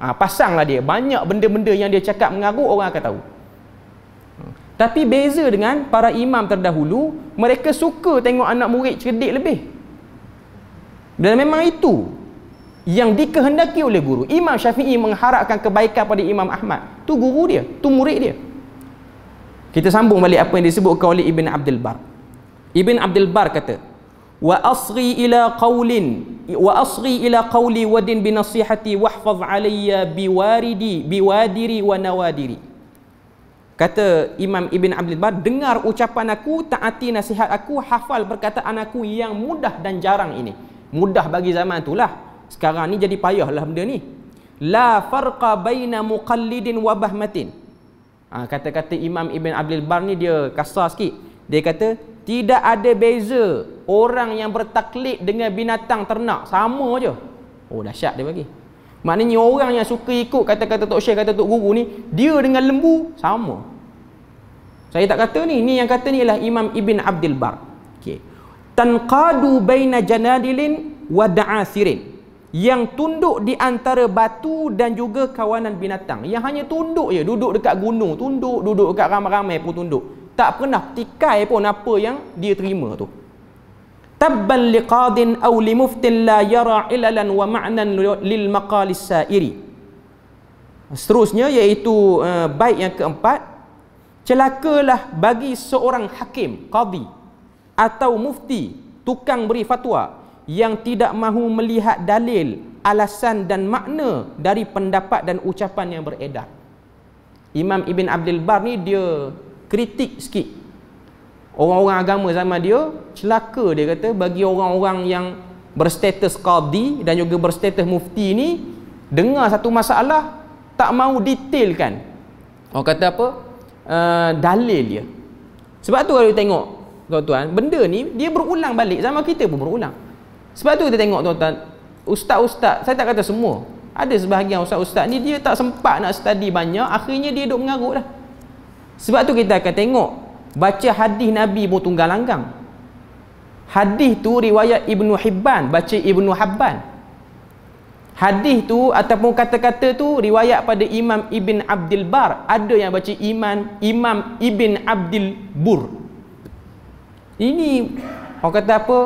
ha, pasanglah dia. Banyak benda-benda yang dia cakap mengaruk, orang akan tahu. Tapi beza dengan para imam terdahulu, mereka suka tengok anak murid cerdik lebih. Dan memang itu yang dikehendaki oleh guru. Imam Syafi'i mengharapkan kebaikan pada Imam Ahmad. Tu guru dia, tu murid dia. Kita sambung balik apa yang disebutkan oleh Ibn Abdul Barq. Ibn Abdul Bar kata, wa asri ila qaulin wa asri ila qauli wadin bi nasihati wahfaz alayya bi wadiri wa nawadiri. Kata Imam Ibn Abdul Bar, dengar ucapan aku, taati nasihat aku, hafal perkataan aku yang mudah dan jarang ini. Mudah bagi zaman itulah. Sekarang ni jadi payahlah benda ni. La farqa baina muqallidin wa bahmatin. Ha, kata-kata Imam Ibn Abdul Bar ni dia kasar sikit. Dia kata, tidak ada beza orang yang bertaklid dengan binatang ternak sama je. Oh dahsyat dia bagi. Maknanya orang yang suka ikut kata-kata Tok Syekh, kata Tok Guru ni, dia dengan lembu sama. Saya tak kata ni, ni yang kata ni ialah Imam Ibn Abdul Bar. Okey. Tanqadu baina janadilin wa da'asirin. Yang tunduk di antara batu dan juga kawanan binatang. Yang hanya tunduk je, duduk dekat gunung, tunduk, duduk dekat ramai-ramai pun tunduk tak pernah tikai pun apa yang dia terima tu tabban liqadin aw limuftin la yara ilalan wa ma'nan lil maqalis sa'iri seterusnya iaitu uh, eh, baik yang keempat celakalah bagi seorang hakim qadi atau mufti tukang beri fatwa yang tidak mahu melihat dalil alasan dan makna dari pendapat dan ucapan yang beredar Imam Ibn Abdul Bar ni dia kritik sikit orang-orang agama zaman dia celaka dia kata bagi orang-orang yang berstatus qadi dan juga berstatus mufti ni dengar satu masalah tak mau detailkan orang kata apa uh, dalil dia sebab tu kalau kita tengok tuan-tuan benda ni dia berulang balik zaman kita pun berulang sebab tu kita tengok tuan-tuan ustaz-ustaz saya tak kata semua ada sebahagian ustaz-ustaz ni dia tak sempat nak study banyak akhirnya dia duduk mengarut lah sebab tu kita akan tengok baca hadis Nabi pun tunggal langgang. Hadis tu riwayat Ibnu Hibban, baca Ibnu Habban. Hadis tu ataupun kata-kata tu riwayat pada Imam Ibn Abdul Bar, ada yang baca Imam Imam Ibn Abdul Bur. Ini orang kata apa?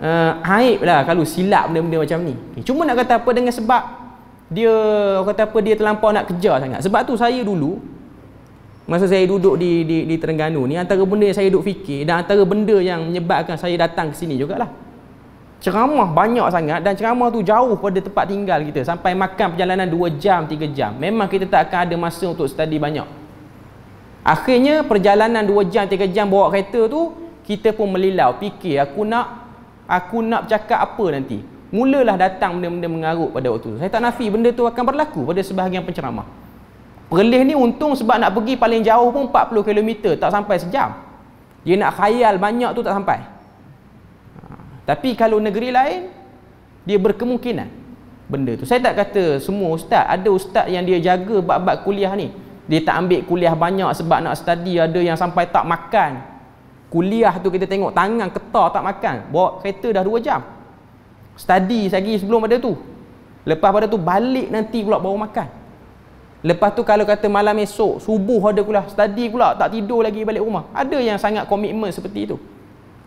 Uh, eh, aib lah kalau silap benda-benda macam ni okay. Eh, cuma nak kata apa dengan sebab dia kata apa dia terlampau nak kejar sangat sebab tu saya dulu masa saya duduk di, di, di Terengganu ni antara benda yang saya duduk fikir dan antara benda yang menyebabkan saya datang ke sini juga lah. ceramah banyak sangat dan ceramah tu jauh pada tempat tinggal kita sampai makan perjalanan 2 jam 3 jam memang kita tak akan ada masa untuk study banyak akhirnya perjalanan 2 jam 3 jam bawa kereta tu kita pun melilau fikir aku nak aku nak cakap apa nanti mulalah datang benda-benda mengarut pada waktu tu saya tak nafi benda tu akan berlaku pada sebahagian penceramah Perlis ni untung sebab nak pergi paling jauh pun 40 km tak sampai sejam. Dia nak khayal banyak tu tak sampai. Ha, tapi kalau negeri lain dia berkemungkinan benda tu. Saya tak kata semua ustaz, ada ustaz yang dia jaga bab-bab kuliah ni. Dia tak ambil kuliah banyak sebab nak study, ada yang sampai tak makan. Kuliah tu kita tengok tangan ketar tak makan, bawa kereta dah 2 jam. Study lagi sebelum pada tu. Lepas pada tu balik nanti pula bawa makan. Lepas tu kalau kata malam esok, subuh ada kula, study kula tak tidur lagi balik rumah. Ada yang sangat komitmen seperti itu.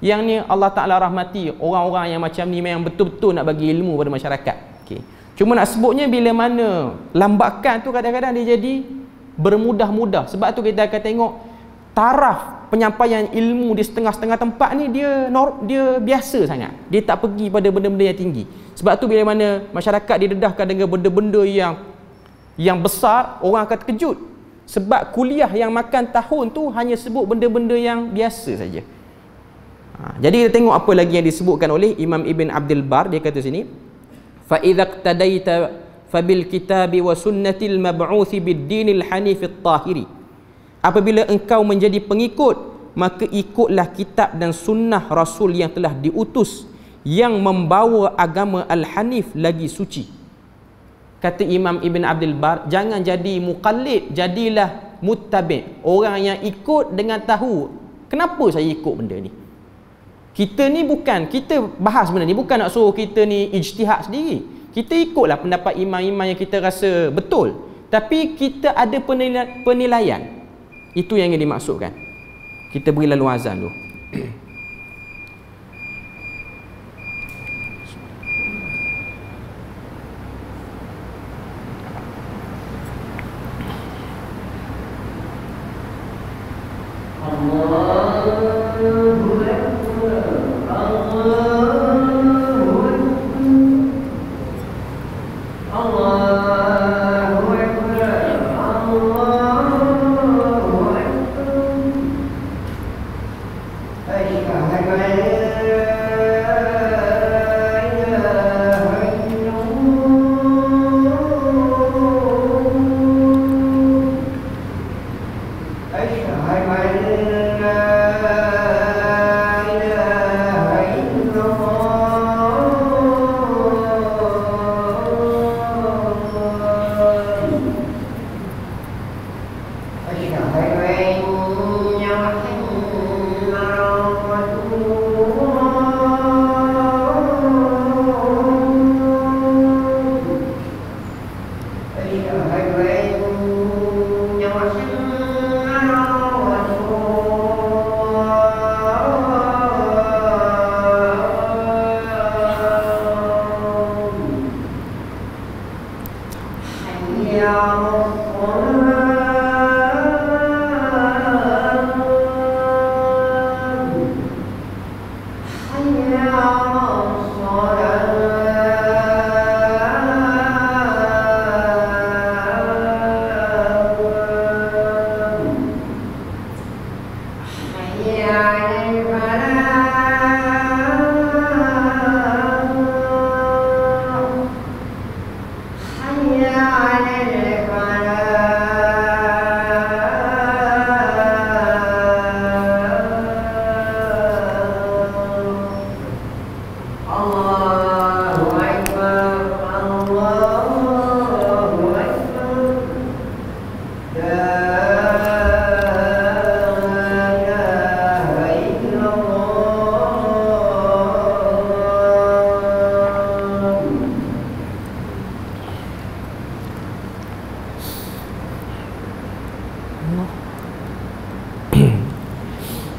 Yang ni Allah Ta'ala rahmati orang-orang yang macam ni memang betul-betul nak bagi ilmu pada masyarakat. Okay. Cuma nak sebutnya bila mana lambakan tu kadang-kadang dia jadi bermudah-mudah. Sebab tu kita akan tengok taraf penyampaian ilmu di setengah-setengah tempat ni dia nor, dia biasa sangat. Dia tak pergi pada benda-benda yang tinggi. Sebab tu bila mana masyarakat didedahkan dengan benda-benda yang yang besar orang akan terkejut sebab kuliah yang makan tahun tu hanya sebut benda-benda yang biasa saja ha, jadi kita tengok apa lagi yang disebutkan oleh Imam Ibn Abdul Bar dia kata sini fa idza qtadaita fabil kitabi wa sunnatil mab'uthi bid-dinil hanif tahiri apabila engkau menjadi pengikut maka ikutlah kitab dan sunnah rasul yang telah diutus yang membawa agama al-hanif lagi suci kata Imam Ibn Abdul Bar jangan jadi muqallid jadilah muttabi' orang yang ikut dengan tahu kenapa saya ikut benda ni kita ni bukan kita bahas benda ni bukan nak suruh kita ni ijtihad sendiri kita ikutlah pendapat imam-imam yang kita rasa betul tapi kita ada penilaian, itu yang ingin dimaksudkan kita beri laluan azan tu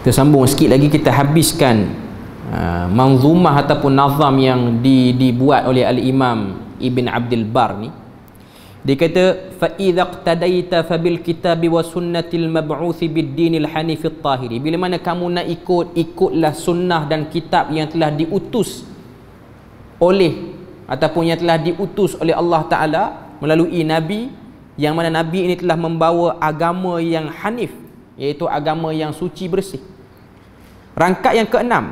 kita sambung sikit lagi kita habiskan uh, manzumah ataupun nazam yang di, dibuat oleh al-imam Ibn Abdul Bar ni dia kata fa idza qtadaita fa bil kitab wa sunnatil mab'uth bid dinil hanif tahiri bila mana kamu nak ikut ikutlah sunnah dan kitab yang telah diutus oleh ataupun yang telah diutus oleh Allah taala melalui nabi yang mana nabi ini telah membawa agama yang hanif iaitu agama yang suci bersih Rangkap yang keenam.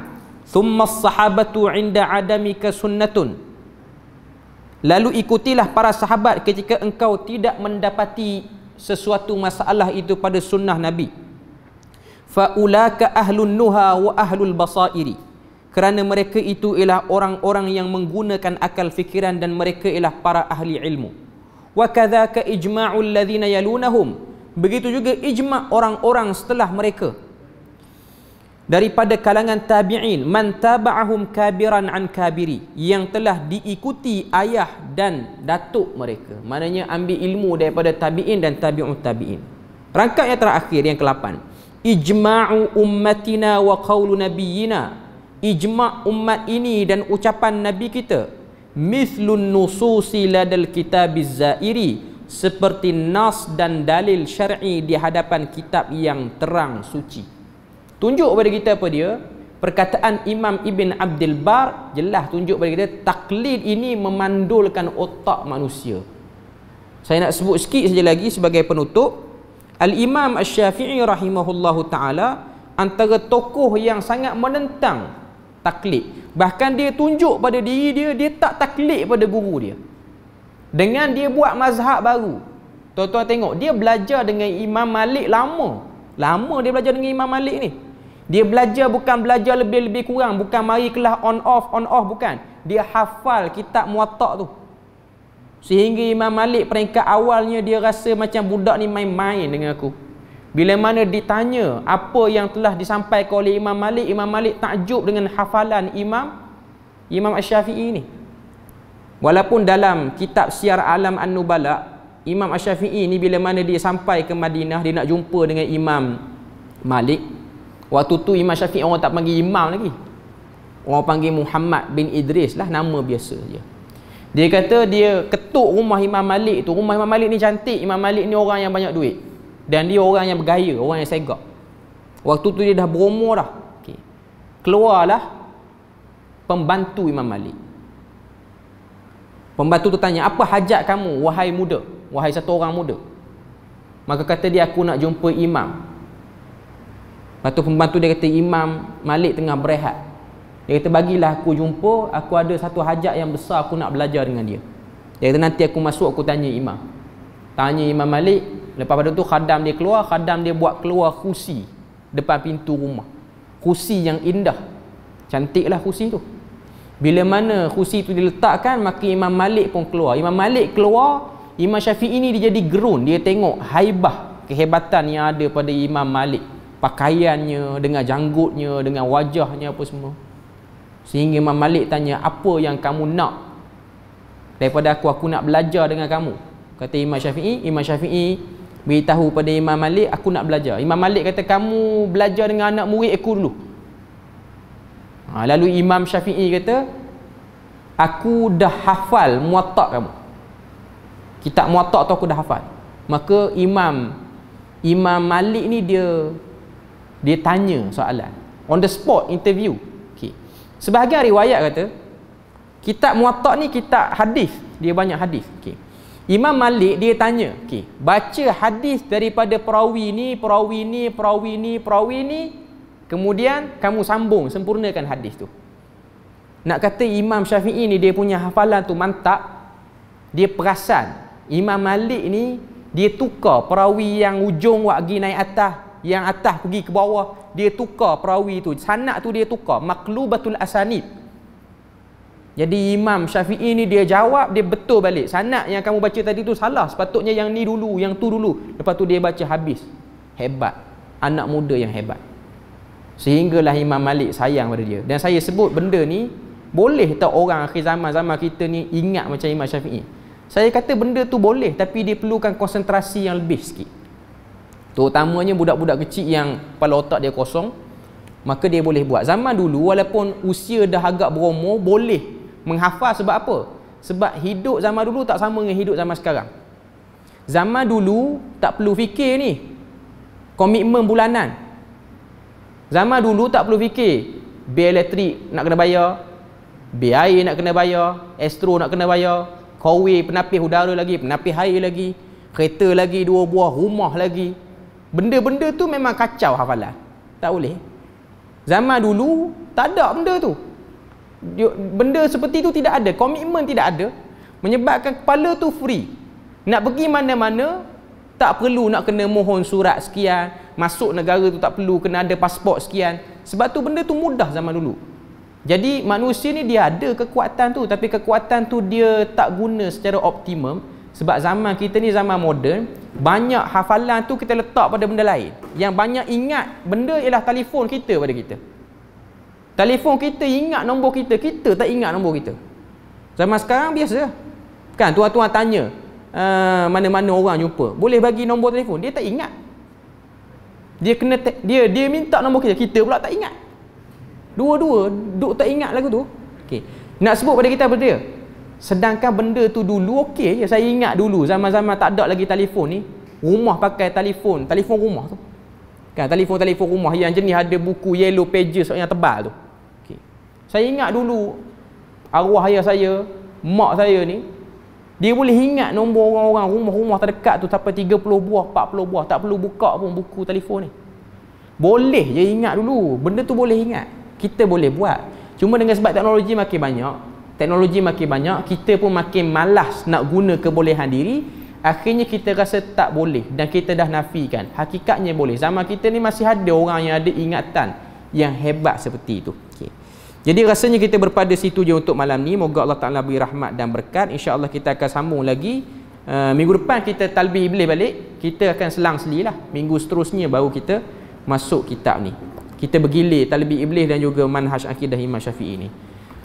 Summa sahabatu inda adamika sunnatun. Lalu ikutilah para sahabat ketika engkau tidak mendapati sesuatu masalah itu pada sunnah Nabi. Faulaka ahlun nuha wa ahlul basairi. Kerana mereka itu ialah orang-orang yang menggunakan akal fikiran dan mereka ialah para ahli ilmu. Wa kadzaka ijma'ul ladzina yalunahum. Begitu juga ijma' orang-orang setelah mereka daripada kalangan tabi'in man taba'ahum kabiran an kabiri yang telah diikuti ayah dan datuk mereka maknanya ambil ilmu daripada tabi'in dan tabi'ut tabi'in rangkap yang terakhir yang kelapan, ijma'u ummatina wa qawlu nabiyyina ijma' umat ini dan ucapan nabi kita mithlun nususi ladal kitabiz zairi seperti nas dan dalil syar'i di hadapan kitab yang terang suci tunjuk kepada kita apa dia perkataan Imam Ibn Abdul Bar jelas tunjuk kepada kita taklid ini memandulkan otak manusia saya nak sebut sikit saja lagi sebagai penutup Al-Imam Al-Syafi'i rahimahullahu ta'ala antara tokoh yang sangat menentang taklid bahkan dia tunjuk pada diri dia dia tak taklid pada guru dia dengan dia buat mazhab baru tuan-tuan tengok dia belajar dengan Imam Malik lama lama dia belajar dengan Imam Malik ni dia belajar bukan belajar lebih-lebih kurang, bukan mari kelas on off on off bukan. Dia hafal kitab Muwatta' tu. Sehingga Imam Malik peringkat awalnya dia rasa macam budak ni main-main dengan aku. Bila mana ditanya apa yang telah disampaikan oleh Imam Malik, Imam Malik takjub dengan hafalan Imam Imam ash syafii ni. Walaupun dalam kitab Syiar Alam An-Nubala, Imam ash syafii ni bila mana dia sampai ke Madinah dia nak jumpa dengan Imam Malik, Waktu tu Imam Syafi'i orang tak panggil Imam lagi. Orang panggil Muhammad bin Idris lah nama biasa dia. Dia kata dia ketuk rumah Imam Malik tu. Rumah Imam Malik ni cantik. Imam Malik ni orang yang banyak duit. Dan dia orang yang bergaya, orang yang segak. Waktu tu dia dah berumur dah. Okay. Keluarlah pembantu Imam Malik. Pembantu tu tanya, apa hajat kamu wahai muda? Wahai satu orang muda. Maka kata dia, aku nak jumpa Imam. Lepas tu pembantu dia kata Imam Malik tengah berehat Dia kata bagilah aku jumpa Aku ada satu hajat yang besar aku nak belajar dengan dia Dia kata nanti aku masuk aku tanya Imam Tanya Imam Malik Lepas pada tu khadam dia keluar Khadam dia buat keluar kursi Depan pintu rumah Kursi yang indah Cantiklah kursi tu Bila mana kursi tu diletakkan Maka Imam Malik pun keluar Imam Malik keluar Imam Syafi'i ni dia jadi gerun Dia tengok haibah Kehebatan yang ada pada Imam Malik pakaiannya, dengan janggutnya, dengan wajahnya apa semua. Sehingga Imam Malik tanya, apa yang kamu nak daripada aku, aku nak belajar dengan kamu. Kata Imam Syafi'i, Imam Syafi'i beritahu pada Imam Malik, aku nak belajar. Imam Malik kata, kamu belajar dengan anak murid aku dulu. Ha, lalu Imam Syafi'i kata, aku dah hafal muatak kamu. Kitab muatak tu aku dah hafal. Maka Imam Imam Malik ni dia dia tanya soalan on the spot interview okey sebahagian riwayat kata kitab muwatta ni kitab hadis dia banyak hadis okey Imam Malik dia tanya, okey, baca hadis daripada perawi ni, perawi ni, perawi ni, perawi ni, kemudian kamu sambung sempurnakan hadis tu. Nak kata Imam Syafi'i ni dia punya hafalan tu mantap, dia perasan. Imam Malik ni dia tukar perawi yang ujung wak naik atas yang atas pergi ke bawah dia tukar perawi tu sanak tu dia tukar maklubatul asanid jadi Imam Syafi'i ni dia jawab dia betul balik sanak yang kamu baca tadi tu salah sepatutnya yang ni dulu yang tu dulu lepas tu dia baca habis hebat anak muda yang hebat sehinggalah Imam Malik sayang pada dia dan saya sebut benda ni boleh tak orang akhir zaman-zaman kita ni ingat macam Imam Syafi'i saya kata benda tu boleh tapi dia perlukan konsentrasi yang lebih sikit Terutamanya budak-budak kecil yang kepala otak dia kosong Maka dia boleh buat Zaman dulu walaupun usia dah agak berumur Boleh menghafal sebab apa? Sebab hidup zaman dulu tak sama dengan hidup zaman sekarang Zaman dulu tak perlu fikir ni Komitmen bulanan Zaman dulu tak perlu fikir Bil elektrik nak kena bayar Bil air nak kena bayar Astro nak kena bayar Kowe penapis udara lagi Penapis air lagi Kereta lagi dua buah Rumah lagi Benda-benda tu memang kacau hafalan. Tak boleh. Zaman dulu tak ada benda tu. Benda seperti tu tidak ada, komitmen tidak ada menyebabkan kepala tu free. Nak pergi mana-mana tak perlu nak kena mohon surat sekian, masuk negara tu tak perlu kena ada pasport sekian. Sebab tu benda tu mudah zaman dulu. Jadi manusia ni dia ada kekuatan tu tapi kekuatan tu dia tak guna secara optimum sebab zaman kita ni zaman moden, banyak hafalan tu kita letak pada benda lain. Yang banyak ingat benda ialah telefon kita pada kita. Telefon kita ingat nombor kita, kita tak ingat nombor kita. Zaman sekarang biasa. Kan tuan-tuan tanya, ah, mana-mana uh, orang jumpa, boleh bagi nombor telefon, dia tak ingat. Dia kena dia dia minta nombor kita, kita pula tak ingat. Dua-dua duk tak ingat lagu tu. Okey. Nak sebut pada kita apa dia? Sedangkan benda tu dulu okey je. Saya ingat dulu zaman-zaman tak ada lagi telefon ni. Rumah pakai telefon. Telefon rumah tu. Kan telefon-telefon rumah yang jenis ada buku yellow pages yang tebal tu. Okay. Saya ingat dulu arwah ayah saya, mak saya ni. Dia boleh ingat nombor orang-orang rumah-rumah terdekat tu sampai 30 buah, 40 buah. Tak perlu buka pun buku telefon ni. Boleh je ingat dulu. Benda tu boleh ingat. Kita boleh buat. Cuma dengan sebab teknologi makin banyak, teknologi makin banyak kita pun makin malas nak guna kebolehan diri akhirnya kita rasa tak boleh dan kita dah nafikan hakikatnya boleh zaman kita ni masih ada orang yang ada ingatan yang hebat seperti itu okay. jadi rasanya kita berpada situ je untuk malam ni moga Allah Ta'ala beri rahmat dan berkat Insya Allah kita akan sambung lagi uh, minggu depan kita talbi iblis balik kita akan selang seli lah minggu seterusnya baru kita masuk kitab ni kita bergilir talbi iblis dan juga manhaj akidah imam syafi'i ni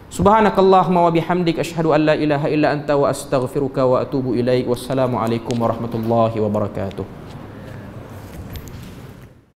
Subhanakallahumma wa bihamdik ashhadu an la ilaha illa anta wa astaghfiruka wa atubu ilaik. Wassalamu alaikum warahmatullahi wabarakatuh.